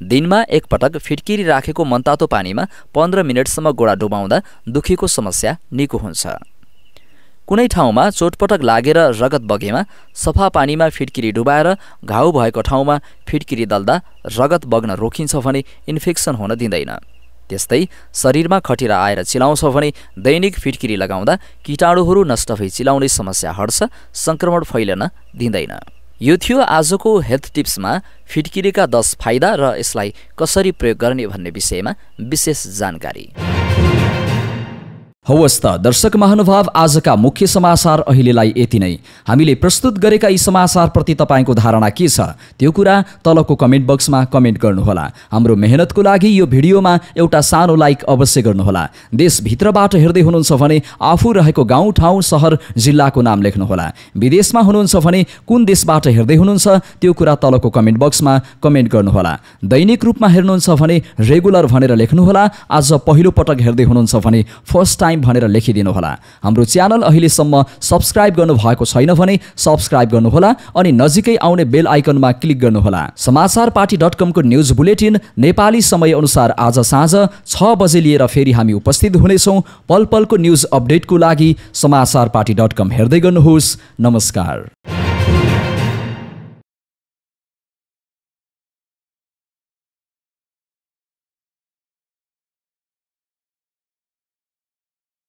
[SPEAKER 1] दिनमा एकपटक फिटकिरी राखेको मनतातो पानीमा पन्ध्र मिनटसम्म गोडा डुबाउँदा दुखेको समस्या निको हुन्छ कुनै ठाउँमा चोटपटक लागेर रगत बगेमा सफा पानीमा फिटकिरी डुबाएर घाउ भएको ठाउँमा फिटकिरी दल्दा रगत बग्न रोकिन्छ भने इन्फेक्सन हुन दिँदैन त्यस्तै शरीरमा खटिरा आएर चिलाउँछ भने दैनिक फिटकिरी लगाउँदा किटाणुहरू नष्ट भई चिलाउने समस्या हट्छ सङ्क्रमण फैलन दिँदैन यो थियो आजको हेल्थ टिप्समा फिटकिरीका दस फाइदा र यसलाई कसरी प्रयोग गर्ने भन्ने विषयमा विशेष जानकारी हवस् त दर्शक महानुभाव आजका मुख्य समाचार अहिलेलाई यति नै हामीले प्रस्तुत गरेका यी समाचारप्रति तपाईँको धारणा के छ त्यो कुरा तलको कमेन्ट बक्समा कमेन्ट गर्नुहोला हाम्रो मेहनतको लागि यो भिडियोमा एउटा सानो लाइक अवश्य गर्नुहोला देशभित्रबाट हेर्दै हुनुहुन्छ भने आफू रहेको गाउँ ठाउँ सहर जिल्लाको नाम लेख्नुहोला विदेशमा हुनुहुन्छ भने कुन देशबाट हेर्दै हुनुहुन्छ त्यो कुरा तलको कमेन्ट बक्समा कमेन्ट गर्नुहोला दैनिक रूपमा हेर्नुहुन्छ भने रेगुलर भनेर लेख्नुहोला आज पहिलोपटक हेर्दै हुनुहुन्छ भने फर्स्ट टाइम टाइम भनेर लेखिदिनुहोला हाम्रो च्यानल अहिलेसम्म सब्सक्राइब गर्नुभएको छैन भने सब्सक्राइब गर्नुहोला अनि नजिकै आउने बेल आइकनमा क्लिक गर्नुहोला समाचार पार्टी डट कमको न्युज बुलेटिन नेपाली समय अनुसार आज साँझ छ बजे लिएर फेरि हामी उपस्थित हुनेछौँ पल पलको न्युज अपडेटको लागि समाचार पार्टी हेर्दै गर्नुहोस् नमस्कार